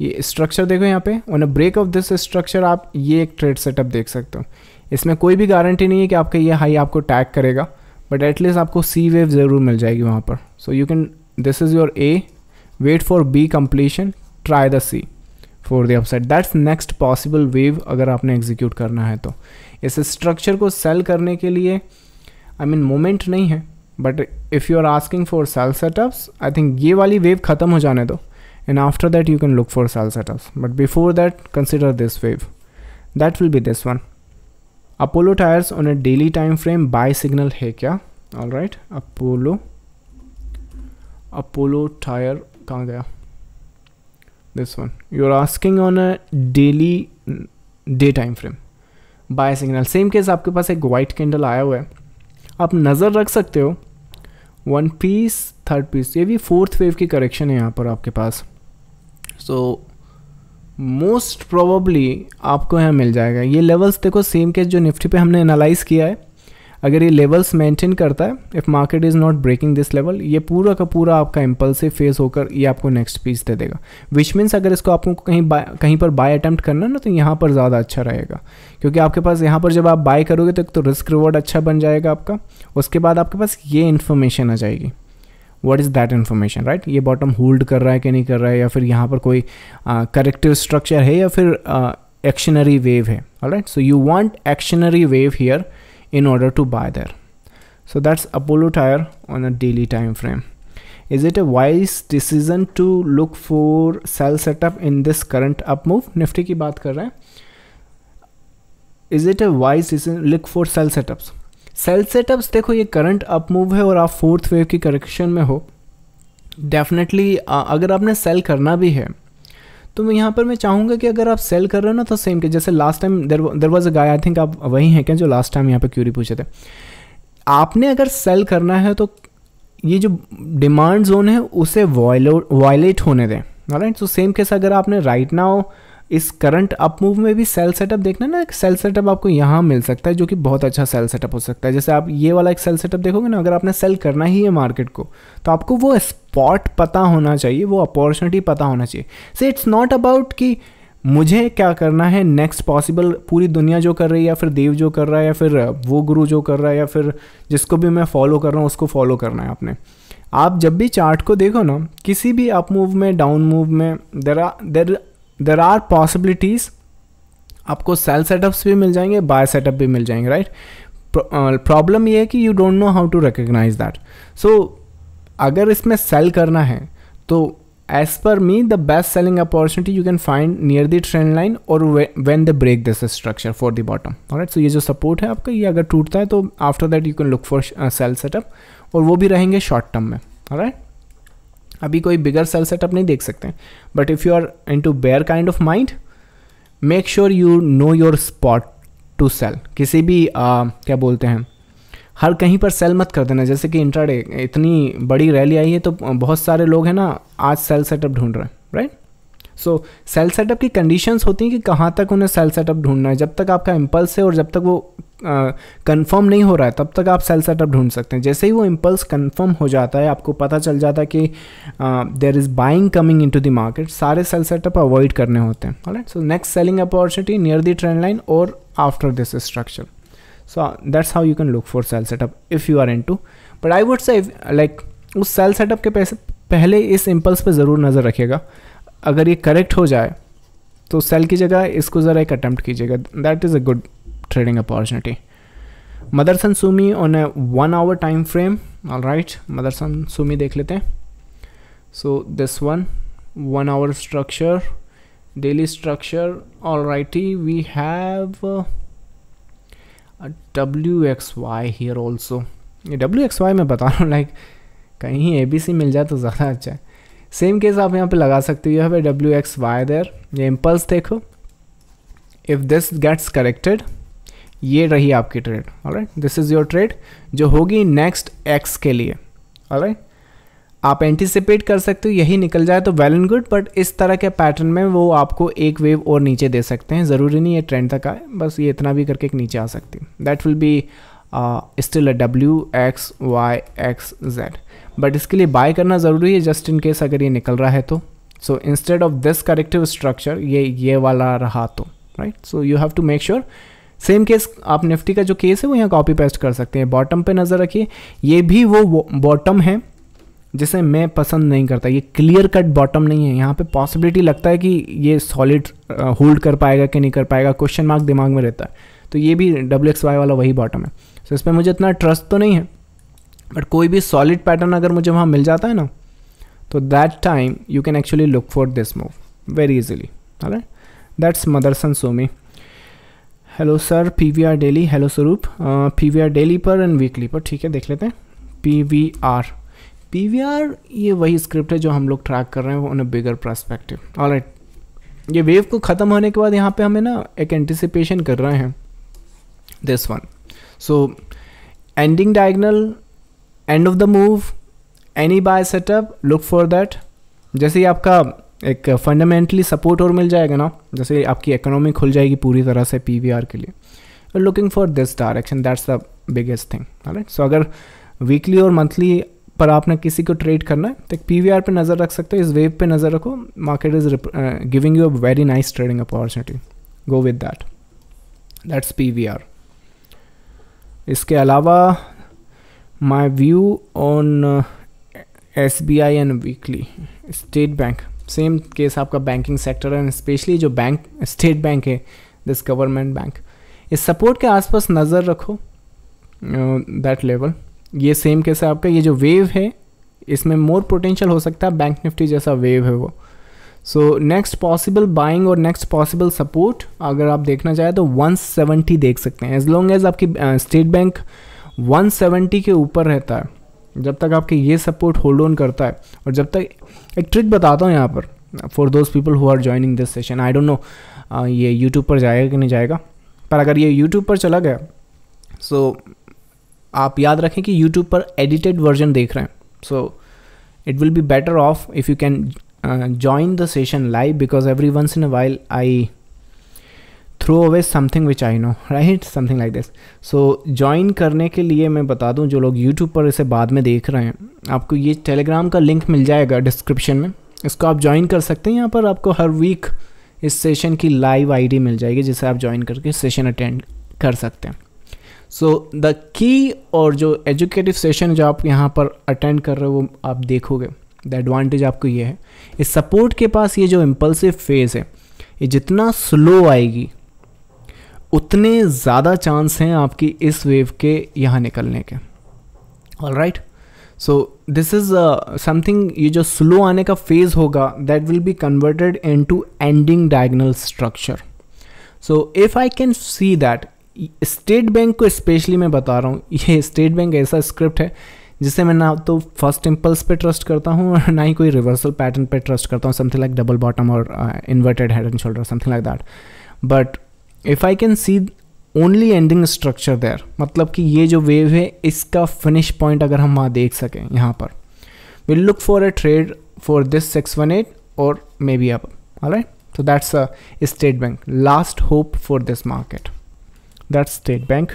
Speaker 1: ये स्ट्रक्चर देखो यहाँ पे on a break of this structure आप ये एक ट्रेड सेटअप देख सकते हो इसमें कोई भी गारंटी नहीं है कि आपका ये हाई आपको टैग करेगा बट एटलीस्ट आपको सी वेव ज़रूर मिल जाएगी वहाँ पर so you can this is your A wait for B completion try the C for the upside that's next possible wave अगर आपने एग्जीक्यूट करना है तो इस स्ट्रक्चर को सेल करने के लिए आई मीन मोमेंट नहीं है but if you are asking for sell setups I think ये वाली वेव ख़त्म हो जाने दो and after that you can look for sell setups but before that consider this wave that will be this one Apollo tyres on a daily time frame buy signal है क्या all right Apollo Apollo tyre कहाँ गया this one you're asking on a daily day time frame buy signal same case आपके पास एक white candle आया हुआ है आप नज़र रख सकते हो वन पीस थर्ड पीस ये भी फोर्थ वेव की करेक्शन है यहाँ पर आपके पास सो मोस्ट प्रोबली आपको यहाँ मिल जाएगा ये लेवल्स देखो सेम केस जो निफ्टी पे हमने एनालाइज किया है अगर ये लेवल्स मेंटेन करता है if market is not breaking this level ये पूरा का पूरा आपका इम्पल्सिव फेस होकर ये आपको नेक्स्ट पीस दे देगा विच मीन्स अगर इसको आपको कहीं कहीं पर बाय अटैम्प्ट करना ना तो यहाँ पर ज़्यादा अच्छा रहेगा क्योंकि आपके पास यहाँ पर जब आप बाय करोगे तो, तो रिस्क रिवॉर्ड अच्छा बन जाएगा आपका उसके बाद आपके पास ये इन्फॉर्मेशन आ जाएगी what is that information right ये बॉटम होल्ड कर रहा है कि नहीं कर रहा है या फिर यहाँ पर कोई करेक्टिव uh, स्ट्रक्चर है या फिर एक्शनरी वेव है right so you want actionary wave here in order to buy there so that's apollo tire on a daily time frame is it a wise decision to look for sell setup in this current up move nifty की बात कर रहे हैं is it a wise decision look for sell setups sell setups देखो ये current up move है और आप फोर्थ वेव की करेक्शन में हो डेफिनेटली अगर आपने sell करना भी है तो यहाँ पर मैं चाहूँगा कि अगर आप सेल कर रहे हो ना तो सेम के जैसे last time there was a guy I think आप वही हैं क्या जो लास्ट टाइम यहाँ पर क्यूरी पूछे थे आपने अगर सेल करना है तो ये जो डिमांड जोन है उसे वॉयलेट होने दें राइट सो सेम केस अगर आपने राइट हो इस करंट अप मूव में भी सेल सेटअप देखना ना सेल सेटअप आपको यहाँ मिल सकता है जो कि बहुत अच्छा सेल सेटअप हो सकता है जैसे आप ये वाला एक सेल सेटअप देखोगे ना अगर आपने सेल करना ही है मार्केट को तो आपको वो स्पॉट पता होना चाहिए वो अपॉर्चुनिटी पता होना चाहिए सो इट्स नॉट अबाउट कि मुझे क्या करना है नेक्स्ट पॉसिबल पूरी दुनिया जो कर रही है या फिर देव जो कर रहा है या फिर वो गुरु जो कर रहा है या फिर जिसको भी मैं फॉलो कर रहा हूँ उसको फॉलो करना है आपने आप जब भी चार्ट को देखो ना किसी भी अप मूव में डाउन मूव में there are there there are possibilities आपको सेल सेटअप्स भी मिल जाएंगे बाय सेटअप भी मिल जाएंगे राइट प्रॉब्लम ये है कि you don't know how to recognize that so अगर इसमें सेल करना है तो as per me the best selling opportunity you can find near the trend line और when the break this structure for the bottom right so ये जो support है आपका ये अगर टूटता है तो after that you can look for sell setup और वो भी रहेंगे शॉर्ट टर्म में राइट right? अभी कोई बिगर सेल सेटअप नहीं देख सकते but if you are into bear kind of mind make sure you know your spot to sell किसी भी आ, क्या बोलते हैं हर कहीं पर सेल मत कर देना जैसे कि इंट्राडे इतनी बड़ी रैली आई है तो बहुत सारे लोग हैं ना आज सेल सेटअप ढूंढ रहे हैं राइट सो सेल सेटअप की कंडीशंस होती हैं कि कहाँ तक उन्हें सेल सेटअप ढूंढना है जब तक आपका इम्पल्स है और जब तक वो कंफर्म नहीं हो रहा है तब तक आप सेल सेटअप ढूंढ सकते हैं जैसे ही वो इम्पल्स कंफर्म हो जाता है आपको पता चल जाता है कि there is buying coming into the market सारे सेल सेटअप अवॉइड करने होते हैं right so next selling opportunity near the trend line और after this structure so that's how you can look for sell setup if you are into but I would say like उस sell setup के पैसे पहले इस impulse पर ज़रूर नज़र रखेगा अगर ये करेक्ट हो जाए तो सेल की जगह इसको ज़रा एक अटैम्प्ट कीजिएगा that is a good trading opportunity Motherson Sumi on a one hour time frame all right Motherson Sumi देख लेते हैं so this one one hour structure daily all right ही we have W X Y here also ये W X Y मैं बता रहा हूँ like कहीं ए बी सी मिल जाए तो ज़्यादा अच्छा है सेम केस आप यहाँ पे लगा सकते हो you have a W X Y there ये इम्पल्स देखो इफ़ दिस गेट्स करेक्टेड ये रही आपकी trade right this is your trade जो होगी नेक्स्ट एक्स के लिए राइट आप एंटिसिपेट कर सकते हो यही निकल जाए तो वेल एंड गुड बट इस तरह के पैटर्न में वो आपको एक वेव और नीचे दे सकते हैं ज़रूरी नहीं ये ट्रेंड तक आए बस ये इतना भी करके एक नीचे आ सकती है that will be still a W X Y X Z but इसके लिए बाय करना ज़रूरी है जस्ट इन केस अगर ये निकल रहा है तो so instead of this corrective structure ये ये वाला रहा तो right so you have to make sure same case आप निफ्टी का जो केस है वो यहाँ कॉपी पेस्ट कर सकते हैं बॉटम पे नज़र रखिए ये भी वो बॉटम है जिसे मैं पसंद नहीं करता ये क्लियर कट बॉटम नहीं है यहाँ पे पॉसिबिलिटी लगता है कि ये सॉलिड होल्ड uh, कर पाएगा कि नहीं कर पाएगा क्वेश्चन मार्क दिमाग में रहता है तो ये भी डब्ल्यू एक्स वाई वाला वही बॉटम है सो so, इस पर मुझे इतना ट्रस्ट तो नहीं है बट कोई भी सॉलिड पैटर्न अगर मुझे वहाँ मिल जाता है ना तो that time you can actually look for this move very easily अरे that's Motherson Sumi hello sir P V R daily hello Swaroop P V R daily पर एंड वीकली पर ठीक है देख लेते हैं P V R P V R ये वही स्क्रिप्ट है जो हम लोग ट्रैक कर रहे हैं वो a bigger perspective all right ये वेव को ख़त्म होने के बाद यहाँ पे हमें ना एक एंटिसिपेशन कर रहे हैं this one so ending diagonal end of the move any buy setup look for that जैसे ही आपका एक फंडामेंटली सपोर्ट और मिल जाएगा ना जैसे आपकी इकोनॉमी खुल जाएगी पूरी तरह से पी के लिए looking for this direction that's the biggest thing right so अगर वीकली और मंथली पर आपने किसी को ट्रेड करना है तो एक पी वी पे नज़र रख सकते हो इस वेव पे नज़र रखो market is giving you a very nice trading opportunity go with that that's P V R इसके अलावा view on S B I and weekly State Bank same case आपका बैंकिंग सेक्टर एंड स्पेशली जो bank State Bank है this government bank इस support के आसपास नज़र रखो दैट uh, लेवल ये सेम केस है आपका ये जो वेव है इसमें मोर पोटेंशियल हो सकता है बैंक निफ्टी जैसा वेव है वो सो नेक्स्ट पॉसिबल बाइंग और नेक्स्ट पॉसिबल सपोर्ट अगर आप देखना चाहें तो 170 देख सकते हैं एज लॉन्ग एज आपकी स्टेट uh, बैंक 170 के ऊपर रहता है जब तक आपके ये सपोर्ट होल्ड ऑन करता है और जब तक एक ट्रिक बताता हूँ यहाँ पर for those people who are joining this session I don't know ये यूट्यूब पर जाएगा कि नहीं जाएगा पर अगर ये यूट्यूब पर चला गया सो so, आप याद रखें कि यूट्यूब पर एडिटेड वर्जन देख रहे हैं so it will be better off if you can join the session live because every once in a while I throw away something which I know right something like this so join करने के लिए मैं बता दूं जो लोग YouTube पर इसे बाद में देख रहे हैं आपको ये टेलीग्राम का लिंक मिल जाएगा डिस्क्रिप्शन में इसको आप ज्वाइन कर सकते हैं यहाँ पर आपको हर वीक इस सेशन की लाइव आईडी मिल जाएगी जिसे आप ज्वाइन करके सेशन अटेंड कर सकते हैं सो द की और जो एजुकेटिव सेशन जो आप यहाँ पर अटेंड कर रहे हो वो आप देखोगे द एडवांटेज आपको ये है इस सपोर्ट के पास ये जो इम्पल्सिव फेज़ है ये जितना स्लो आएगी उतने ज़्यादा चांस हैं आपकी इस वेव के यहाँ निकलने के all right so this is something ये जो स्लो आने का फेज़ होगा that will be converted in to ending diagonal structure so if I can see that State Bank को स्पेशली मैं बता रहा हूँ ये स्टेट बैंक ऐसा स्क्रिप्ट है जिसे मैं ना तो फर्स्ट इम्पल्स पे ट्रस्ट करता हूँ और ना ही कोई रिवर्सल पैटर्न पे ट्रस्ट करता हूँ समथिंग लाइक डबल बॉटम और inverted head and shoulder something like that but if I can see only ending structure there मतलब कि ये जो वेव है इसका फिनिश पॉइंट अगर हम वहाँ देख सकें यहाँ पर will look for a trade for this six one eight और मे बी अब right so that's a State Bank last hope for this market that's State Bank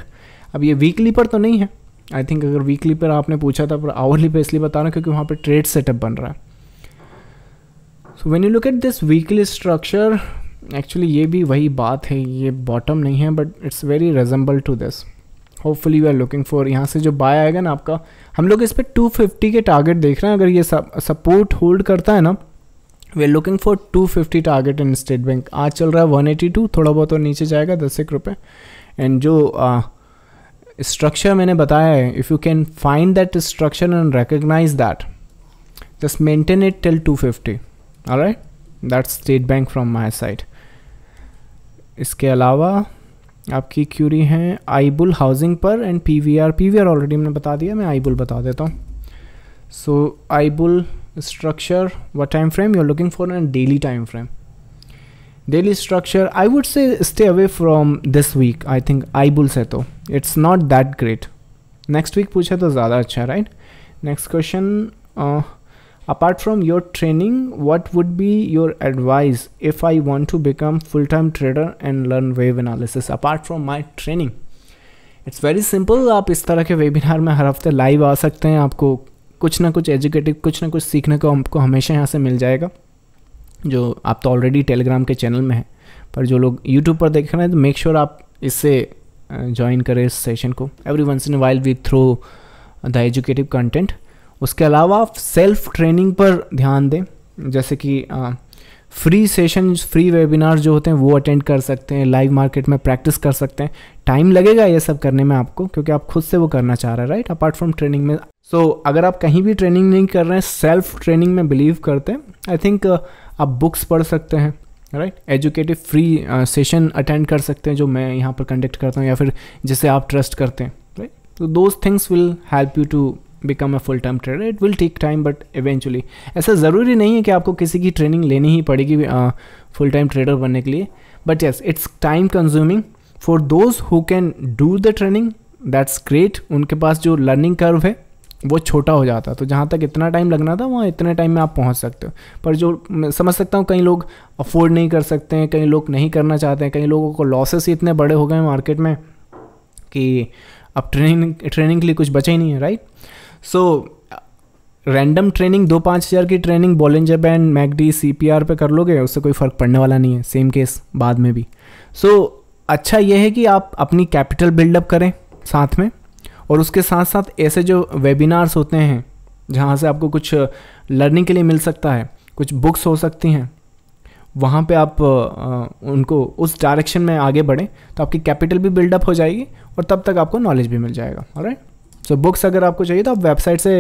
Speaker 1: अब ये वीकली पर तो नहीं है आई थिंक अगर वीकली पर आपने पूछा था पर आवरली पर इसलिए बता रहा हूँ क्योंकि वहाँ पर ट्रेड सेटअप बन रहा है so when you look at this weekly structure actually ये भी वही बात है ये बॉटम नहीं है but it's very resemble to this hopefully you are looking for यहाँ से जो बाय आएगा ना आपका हम लोग इस पर टू फिफ्टी के टारगेट देख रहे हैं अगर ये सपोर्ट होल्ड करता है ना we are looking for two fifty target in State Bank आज चल रहा है वन एटी टू थोड़ा बहुत और नीचे जाएगा दस एक रुपये एंड जो स्ट्रक्चर uh, मैंने बताया है if you can find that structure and recognise that just maintain it till two fifty right that State Bank from my side इसके अलावा आपकी क्यूरी हैं आईबुल हाउसिंग पर and P V R P V R already हमने बता दिया मैं Ibull बता देता हूँ सो Ibull structure what time frame you are looking for and daily time frame daily structure I would say stay away from this week I think Ibull से तो it's not that great next week पूछे तो ज़्यादा अच्छा right next question apart from your training what would be your advice if i want to become full-time trader and learn wave analysis apart from my training it's very simple आप इस तरह के webinar में हर हफ्ते live आ सकते हैं आपको कुछ ना कुछ एजुकेटिव कुछ ना कुछ सीखने को आपको हमेशा यहाँ से मिल जाएगा जो आप तो ऑलरेडी टेलीग्राम के चैनल में हैं पर जो लोग यूट्यूब पर देख रहे हैं तो मेक श्योर sure आप इससे ज्वाइन करें इस सेशन को every once in while we through the educative content उसके अलावा आप सेल्फ ट्रेनिंग पर ध्यान दें जैसे कि फ्री सेशन फ्री वेबिनार जो होते हैं वो अटेंड कर सकते हैं लाइव मार्केट में प्रैक्टिस कर सकते हैं टाइम लगेगा ये सब करने में आपको क्योंकि आप खुद से वो करना चाह रहे हैं राइट अपार्ट फ्रॉम ट्रेनिंग में सो so, अगर आप कहीं भी ट्रेनिंग नहीं कर रहे हैं सेल्फ ट्रेनिंग में बिलीव करते हैं आई थिंक आप बुक्स पढ़ सकते हैं right educative free session attend कर सकते हैं जो मैं यहाँ पर कंडक्ट करता हूँ या फिर जिसे आप ट्रस्ट करते हैं राइट तो those things will help you to become a full time trader it will take time but eventually ऐसा ज़रूरी नहीं है कि आपको किसी की ट्रेनिंग लेनी ही पड़ेगी फुल टाइम ट्रेडर बनने के लिए but yes it's time consuming for those who can do the training that's great उनके पास जो लर्निंग कर्व है वो छोटा हो जाता है तो जहाँ तक इतना टाइम लगना था वहाँ इतने टाइम में आप पहुँच सकते हो पर जो मैं समझ सकता हूँ कई लोग अफोर्ड नहीं कर सकते हैं कई लोग नहीं करना चाहते हैं कई लोगों को लॉसेस ही इतने बड़े हो गए मार्केट में कि अब ट्रेनिंग ट्रेनिंग के लिए कुछ बचा ही नहीं है राइट सो रैंडम ट्रेनिंग दो पाँच हज़ार की training Bollinger band MACD C P R पे कर लोगे उससे कोई फ़र्क पड़ने वाला नहीं है सेम केस बाद में भी सो so, अच्छा यह है कि आप अपनी कैपिटल बिल्डअप करें साथ में और उसके साथ साथ ऐसे जो वेबिनार्स होते हैं जहाँ से आपको कुछ लर्निंग के लिए मिल सकता है कुछ बुक्स हो सकती हैं वहाँ पे आप उनको उस डायरेक्शन में आगे बढ़ें तो आपकी कैपिटल भी बिल्डअप हो जाएगी और तब तक आपको नॉलेज भी मिल जाएगा राइट सो so, बुक्स अगर आपको चाहिए तो आप वेबसाइट से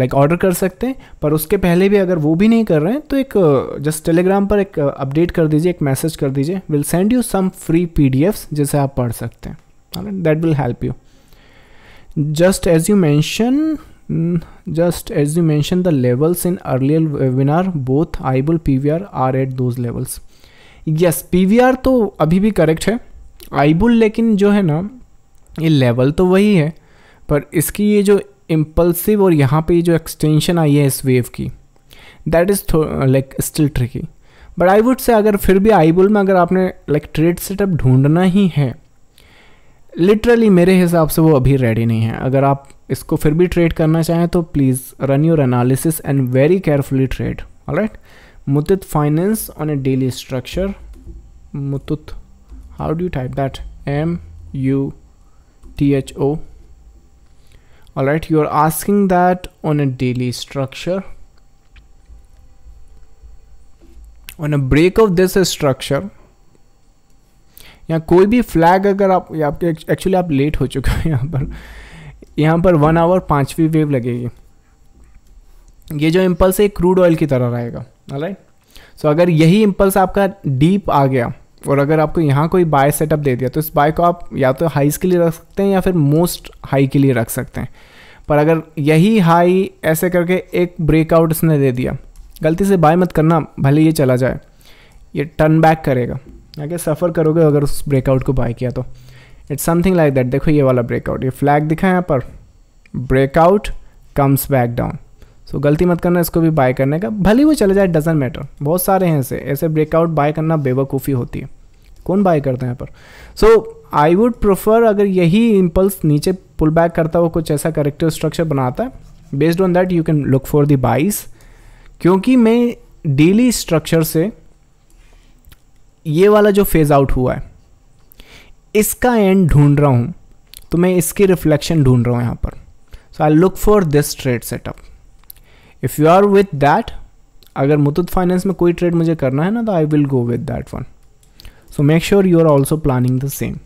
Speaker 1: लाइक ऑर्डर कर सकते हैं पर उसके पहले भी अगर वो भी नहीं कर रहे हैं तो एक जस्ट टेलीग्राम पर एक अपडेट कर दीजिए एक मैसेज कर दीजिए will send you some free P जिसे आप पढ़ सकते हैं that will help you just as you just as you mention mm, just as you mentioned the both in P V R are at are levels yes P V R तो अभी भी correct है आईबुल लेकिन जो है ना ये level तो वही है पर इसकी ये जो इम्पल्सिव और यहाँ पे जो एक्सटेंशन आई है इस वेव की that is like still tricky but I would say अगर फिर भी आई बुल में अगर आपने लाइक ट्रेड सेटअप ढूंढना ही है लिटरली मेरे हिसाब से वो अभी रेडी नहीं है अगर आप इसको फिर भी ट्रेड करना चाहें तो please run your analysis and very carefully trade right Muthoot finance on a daily structure Muthoot how do type that M U THO. Alright, you're asking that on a daily structure. On a break of this structure, या कोई भी flag अगर आप आपके actually आप late हो चुके हैं यहाँ पर यहाँ पर वन आवर पांचवी वेव लगेगी ये जो इम्पल्स है क्रूड ऑयल की तरह रहेगा राइट सो अगर यही इम्पल्स आपका डीप आ गया और अगर आपको यहाँ कोई बाय सेटअप दे दिया तो इस बाय को आप या तो हाईज़ के लिए रख सकते हैं या फिर मोस्ट हाई के लिए रख सकते हैं पर अगर यही हाई ऐसे करके एक ब्रेकआउट इसने दे दिया गलती से बाय मत करना भले ये चला जाए ये टर्न बैक करेगा आगे सफ़र करोगे अगर उस ब्रेकआउट को बाय किया तो इट्स समथिंग लाइक दैट देखो ये वाला ब्रेकआउट ये फ्लैग दिखा है यहाँ पर breakout comes back down so गलती मत करना इसको भी बाय करने का भले वो चले जाए डजेंट मैटर बहुत सारे हैं ऐसे ऐसे ब्रेकआउट बाय करना बेवकूफ़ी होती है कौन बाय करता है यहाँ पर सो आई वुड प्रेफर अगर यही इम्पल्स नीचे पुल बैक करता हो कुछ ऐसा करेक्टिव स्ट्रक्चर बनाता है based on that you can look for the bias क्योंकि मैं डेली स्ट्रक्चर से ये वाला जो फेज़ आउट हुआ है इसका एंड ढूंढ रहा हूँ तो मैं इसकी रिफ्लेक्शन ढूंढ रहा हूँ यहाँ पर so I look for this trade setup if you are with that, अगर मुथुत फाइनेंस में कोई ट्रेड मुझे करना है ना तो I will go with that one so make sure you are also planning the same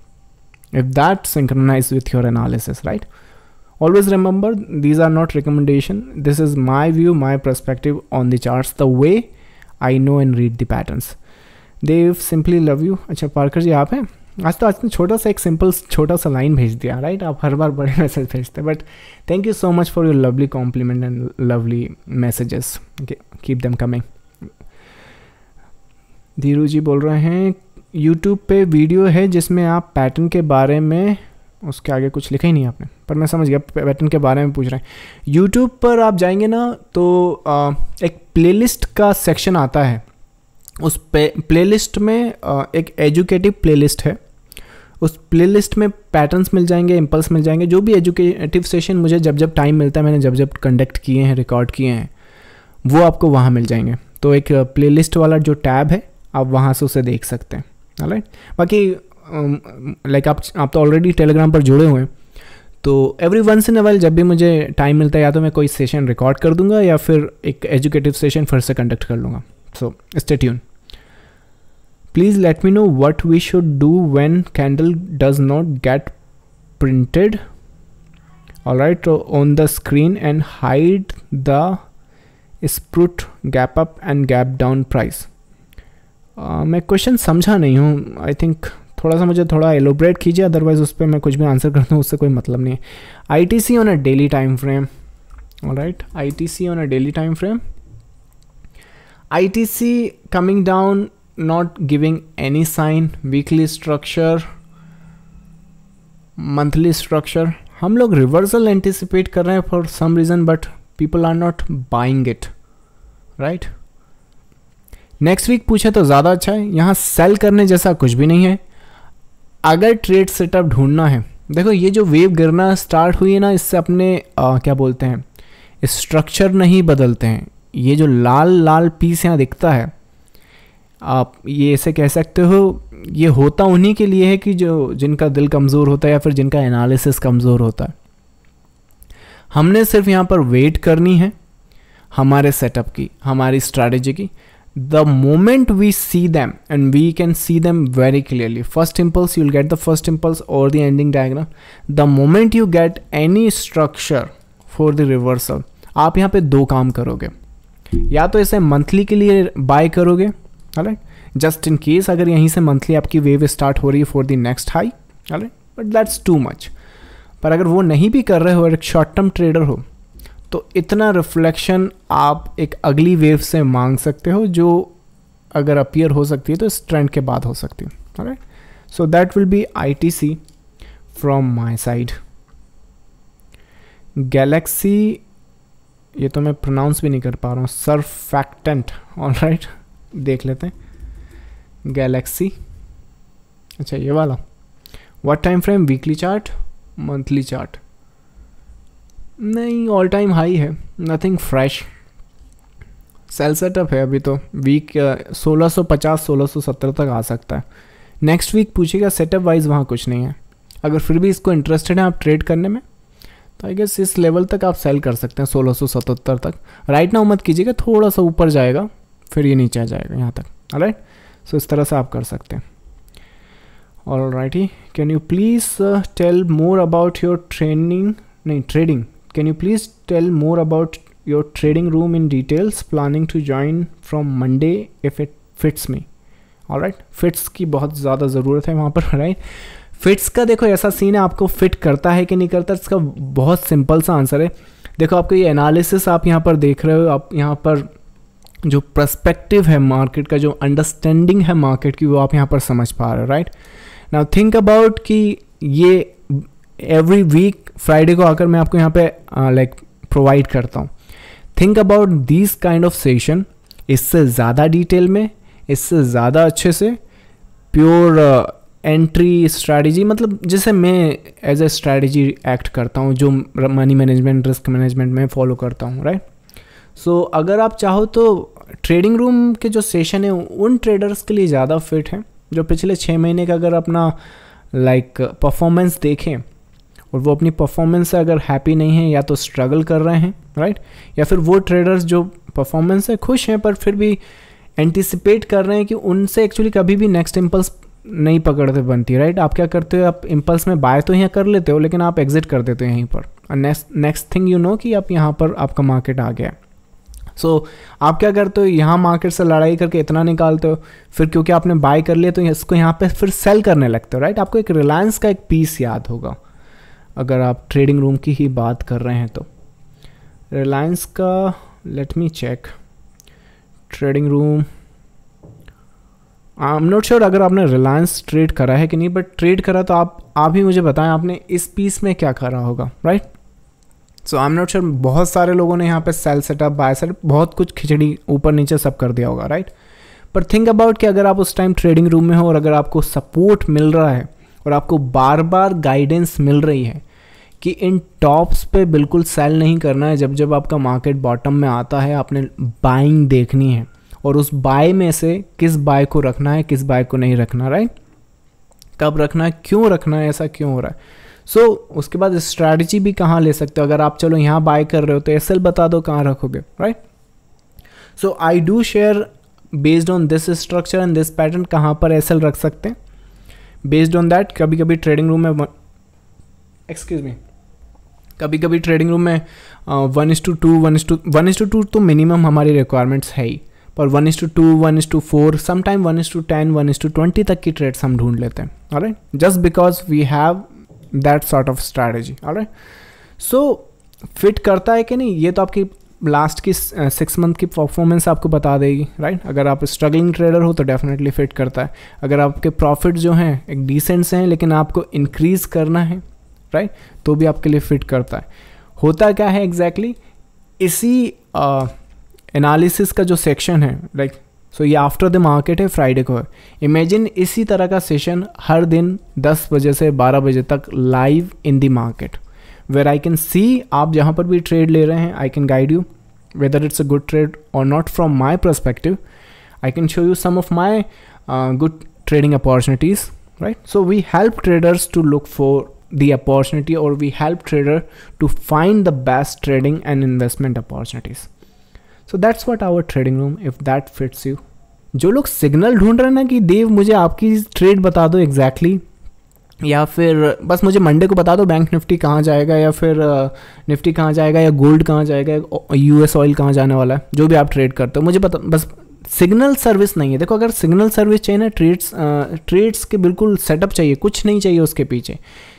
Speaker 1: if that synchronizes with your analysis right always remember these are not recommendation this is my view my perspective on the charts the way i know and read the patterns they simply love you acha parker ji aap hain आज तो आज ने तो छोटा सा एक simple छोटा सा लाइन भेज दिया राइट आप हर बार बड़े मैसेज भेजते हैं but thank you so much for your lovely compliment and lovely messages okay keep them coming Dhiru ji बोल रहे हैं यूट्यूब पे वीडियो है जिसमें आप पैटर्न के बारे में उसके आगे कुछ लिखा ही नहीं आपने पर मैं समझ गया पैटर्न के बारे में पूछ रहे हैं यूट्यूब पर आप जाएंगे ना तो आ, एक प्लेलिस्ट का सेक्शन आता है उस प्लेलिस्ट में आ, एक एजुकेटिव प्लेलिस्ट है उस प्लेलिस्ट में पैटर्न्स मिल जाएंगे इम्पल्स मिल जाएंगे जो भी एजुकेटिव सेशन मुझे जब जब टाइम मिलता है मैंने जब जब कंडक्ट किए हैं रिकॉर्ड किए हैं वो आपको वहाँ मिल जाएंगे तो एक प्ले वाला जो टैब है आप वहाँ से उसे देख सकते हैं राइट बाकी लाइक um, आप आप तो ऑलरेडी टेलीग्राम पर जुड़े हुए हैं तो एवरी वंस इन अवेल जब भी मुझे टाइम मिलता है या तो मैं कोई सेशन रिकॉर्ड कर दूंगा या फिर एक एजुकेटिव सेशन फिर से कंडक्ट कर लूँगा so stay tuned please let me know what we should do when candle does not get printed alright on the screen and hide the sprut gap up and gap down price uh, मैं question समझा नहीं हूँ I think थोड़ा सा मुझे थोड़ा elaborate कीजिए otherwise उस पर मैं कुछ भी आंसर कर दूँ उससे कोई मतलब नहीं I T C on a daily time frame right I T C on a daily time frame I T C coming down not giving any sign weekly structure monthly structure हम लोग reversal anticipate कर रहे हैं for some reason but people are not buying it right next week पूछे तो ज़्यादा अच्छा है यहाँ सेल करने जैसा कुछ भी नहीं है अगर ट्रेड सेटअप ढूंढना है देखो ये जो वेव गिरना स्टार्ट हुई है ना इससे अपने आ, क्या बोलते हैं स्ट्रक्चर नहीं बदलते हैं ये जो लाल लाल पीस यहाँ दिखता है आप ये ऐसे कह सकते हो ये होता उन्हीं के लिए है कि जो जिनका दिल कमज़ोर होता है या फिर जिनका एनालिसिस कमज़ोर होता है हमने सिर्फ यहाँ पर वेट करनी है हमारे सेटअप की हमारी स्ट्रैटेजी की the moment we see them and we can see them very clearly first impulse you get the first impulse और the ending diagram the moment you get any structure for the reversal आप यहाँ पे दो काम करोगे या तो इसे मंथली के लिए बाय करोगे राइट जस्ट इन केस अगर यहीं से मंथली आपकी वेव स्टार्ट हो रही है for the next high right but that's too much पर अगर वो नहीं भी कर रहे हो और एक शॉर्ट टर्म ट्रेडर हो तो इतना रिफ्लेक्शन आप एक अगली वेव से मांग सकते हो जो अगर अपीयर हो सकती है तो इस ट्रेंड के बाद हो सकती है right so that will be I T C from my side Galaxy ये तो मैं प्रोनाउंस भी नहीं कर पा रहा हूँ सरफैक्टेंट ऑल राइट देख लेते हैं गैलेक्सी अच्छा ये वाला what time frame weekly chart monthly chart नहीं ऑल टाइम हाई है नथिंग फ्रेश सेल सेटअप है अभी तो वीक 1650 1670 तक आ सकता है नेक्स्ट वीक पूछेगा सेटअप वाइज वहाँ कुछ नहीं है अगर फिर भी इसको इंटरेस्टेड हैं आप ट्रेड करने में तो आई गेस इस लेवल तक आप सेल कर सकते हैं 1677 तक राइट नाउ मत कीजिएगा थोड़ा सा ऊपर जाएगा फिर ये नीचे आ जाएगा यहाँ तक राइट सो इस तरह से आप कर सकते हैं और राइट ही can you please tell more about your training नहीं trading can you please tell more about your trading room in details planning to join from Monday if it fits me और राइट फिट्स की बहुत ज़्यादा ज़रूरत है वहाँ पर right fits का देखो ऐसा सीन है आपको फिट करता है कि नहीं करता इसका बहुत सिंपल सा आंसर है देखो आपको ये एनालिसिस आप यहाँ पर देख रहे हो आप यहाँ पर जो प्रस्पेक्टिव है मार्केट का जो अंडरस्टैंडिंग है मार्केट की वो आप यहाँ पर समझ पा रहे हो राइट नाउ थिंक अबाउट कि ये एवरी वीक फ्राइडे को आकर मैं आपको यहाँ पे लाइक uh, प्रोवाइड करता हूँ think about this kind of session इससे ज़्यादा डिटेल में इससे ज़्यादा अच्छे से प्योर एंट्री स्ट्रैटेजी मतलब जैसे मैं एज ए स्ट्रैटेजी एक्ट करता हूँ जो मनी मैनेजमेंट रिस्क मैनेजमेंट में फॉलो करता हूँ राइट सो so, अगर आप चाहो तो ट्रेडिंग रूम के जो सेशन है उन ट्रेडर्स के लिए ज़्यादा फिट हैं जो पिछले छः महीने का अगर अपना लाइक परफॉर्मेंस देखें और वो अपनी परफॉर्मेंस से अगर हैप्पी नहीं है या तो स्ट्रगल कर रहे हैं राइट या फिर वो ट्रेडर्स जो परफॉर्मेंस से खुश हैं पर फिर भी एंटिसिपेट कर रहे हैं कि उनसे एक्चुअली कभी भी नेक्स्ट इम्पल्स नहीं पकड़ते बनती राइट आप क्या करते हो आप इम्पल्स में बाय तो यहाँ कर लेते हो लेकिन आप एग्जिट कर देते हो यहीं पर next next thing you know कि आप यहाँ पर आपका मार्केट आ गया सो so, आप क्या करते हो यहाँ मार्केट से लड़ाई करके इतना निकालते हो फिर क्योंकि आपने बाय कर लिया तो इसको यहाँ पे फिर सेल करने लगते हो राइट आपको एक रिलायंस का एक पीस याद होगा अगर आप ट्रेडिंग रूम की ही बात कर रहे हैं तो रिलायंस का let me check trading room I am not sure अगर आपने रिलायंस ट्रेड करा है कि नहीं बट ट्रेड करा तो आप आप ही मुझे बताएं आपने इस पीस में क्या करा होगा right right? So I am not sure बहुत सारे लोगों ने यहाँ पे सेल सेटअप बाय सेट बहुत कुछ खिचड़ी ऊपर नीचे सब कर दिया होगा राइट पर थिंक अबाउट कि अगर आप उस टाइम ट्रेडिंग रूम में हो और अगर आपको सपोर्ट मिल रहा है और आपको बार बार गाइडेंस मिल रही है कि इन टॉप्स पे बिल्कुल सेल नहीं करना है जब जब आपका मार्केट बॉटम में आता है आपने बाइंग देखनी है और उस बाय में से किस बाय को रखना है किस बाय को नहीं रखना राइट कब रखना है क्यों रखना है ऐसा क्यों हो रहा है सो so, उसके बाद स्ट्रैटेजी भी कहाँ ले सकते हो अगर आप चलो यहाँ बाय कर रहे हो तो एस बता दो कहाँ रखोगे right so I do share based on this structure and this pattern कहाँ पर एस रख सकते हैं बेस्ड ऑन दैट कभी कभी ट्रेडिंग रूम में एक्सक्यूज मी कभी कभी ट्रेडिंग रूम में one is to two one is to one is to two तो मिनिमम हमारी रिक्वायरमेंट्स है ही पर one is to two one is to four sometime one is to ten one is to twenty तक की trades हम ढूंढ लेते हैं right just because we have that sort of strategy और सो फिट करता है कि नहीं ये तो आपकी लास्ट की सिक्स uh, मंथ की परफॉर्मेंस आपको बता देगी राइट अगर आप स्ट्रगलिंग ट्रेडर हो तो डेफिनेटली फिट करता है अगर आपके प्रॉफिट जो हैं एक डिसेंट से हैं लेकिन आपको इंक्रीज करना है राइट तो भी आपके लिए फिट करता है होता क्या है एग्जैक्टली exactly? इसी एनालिसिस uh, का जो सेक्शन है लाइक like, सो ये आफ्टर द मार्केट है फ्राइडे को है इमेजिन इसी तरह का सेशन हर दिन 10 बजे से 12 बजे तक live in the market where I can see आप जहाँ पर भी ट्रेड ले रहे हैं I can guide you whether it's a good trade और not from my perspective I can show you some of my good trading opportunities right so we help traders to look for the opportunity और we help trader to find the best trading and investment opportunities so that's what our trading room if that fits you जो लोग signal ढूंढ रहे हैं ना कि देव मुझे आपकी ट्रेड बता दो एग्जैक्टली exactly, या फिर बस मुझे मंडे को बता दो बैंक निफ्टी कहाँ जाएगा या फिर निफ्टी uh, कहाँ जाएगा या गोल्ड कहाँ जाएगा यू एस ऑयल कहाँ जाने वाला है जो भी आप ट्रेड करते हो मुझे पता बस सिग्नल सर्विस नहीं है देखो अगर सिग्नल सर्विस चाहिए ना ट्रेड्स ट्रेड्स uh, के बिल्कुल सेटअप चाहिए कुछ नहीं चाहिए उसके पीछे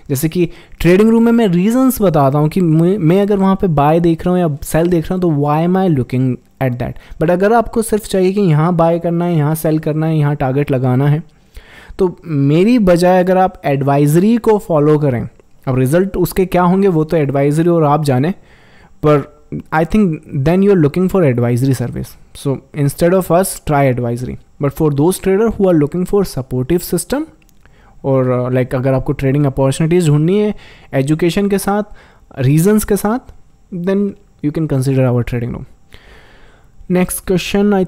Speaker 1: जैसे कि ट्रेडिंग रूम में मैं रीजंस बताता हूँ कि मैं अगर वहाँ पे बाय देख रहा हूँ या सेल देख रहा हूँ तो why am I looking at that but अगर आपको सिर्फ चाहिए कि यहाँ बाय करना है यहाँ सेल करना है यहाँ टारगेट लगाना है तो मेरी बजाय अगर आप एडवाइजरी को फॉलो करें अब रिजल्ट उसके क्या होंगे वो तो एडवाइजरी और आप जाने पर I think then you are looking for advisory service so instead of us try advisory but for those trader who are looking for supportive system और लाइक uh, अगर आपको ट्रेडिंग अपॉर्चुनिटीज़ ढूंढनी है एजुकेशन के साथ रीजंस के साथ then you can consider our trading room next question I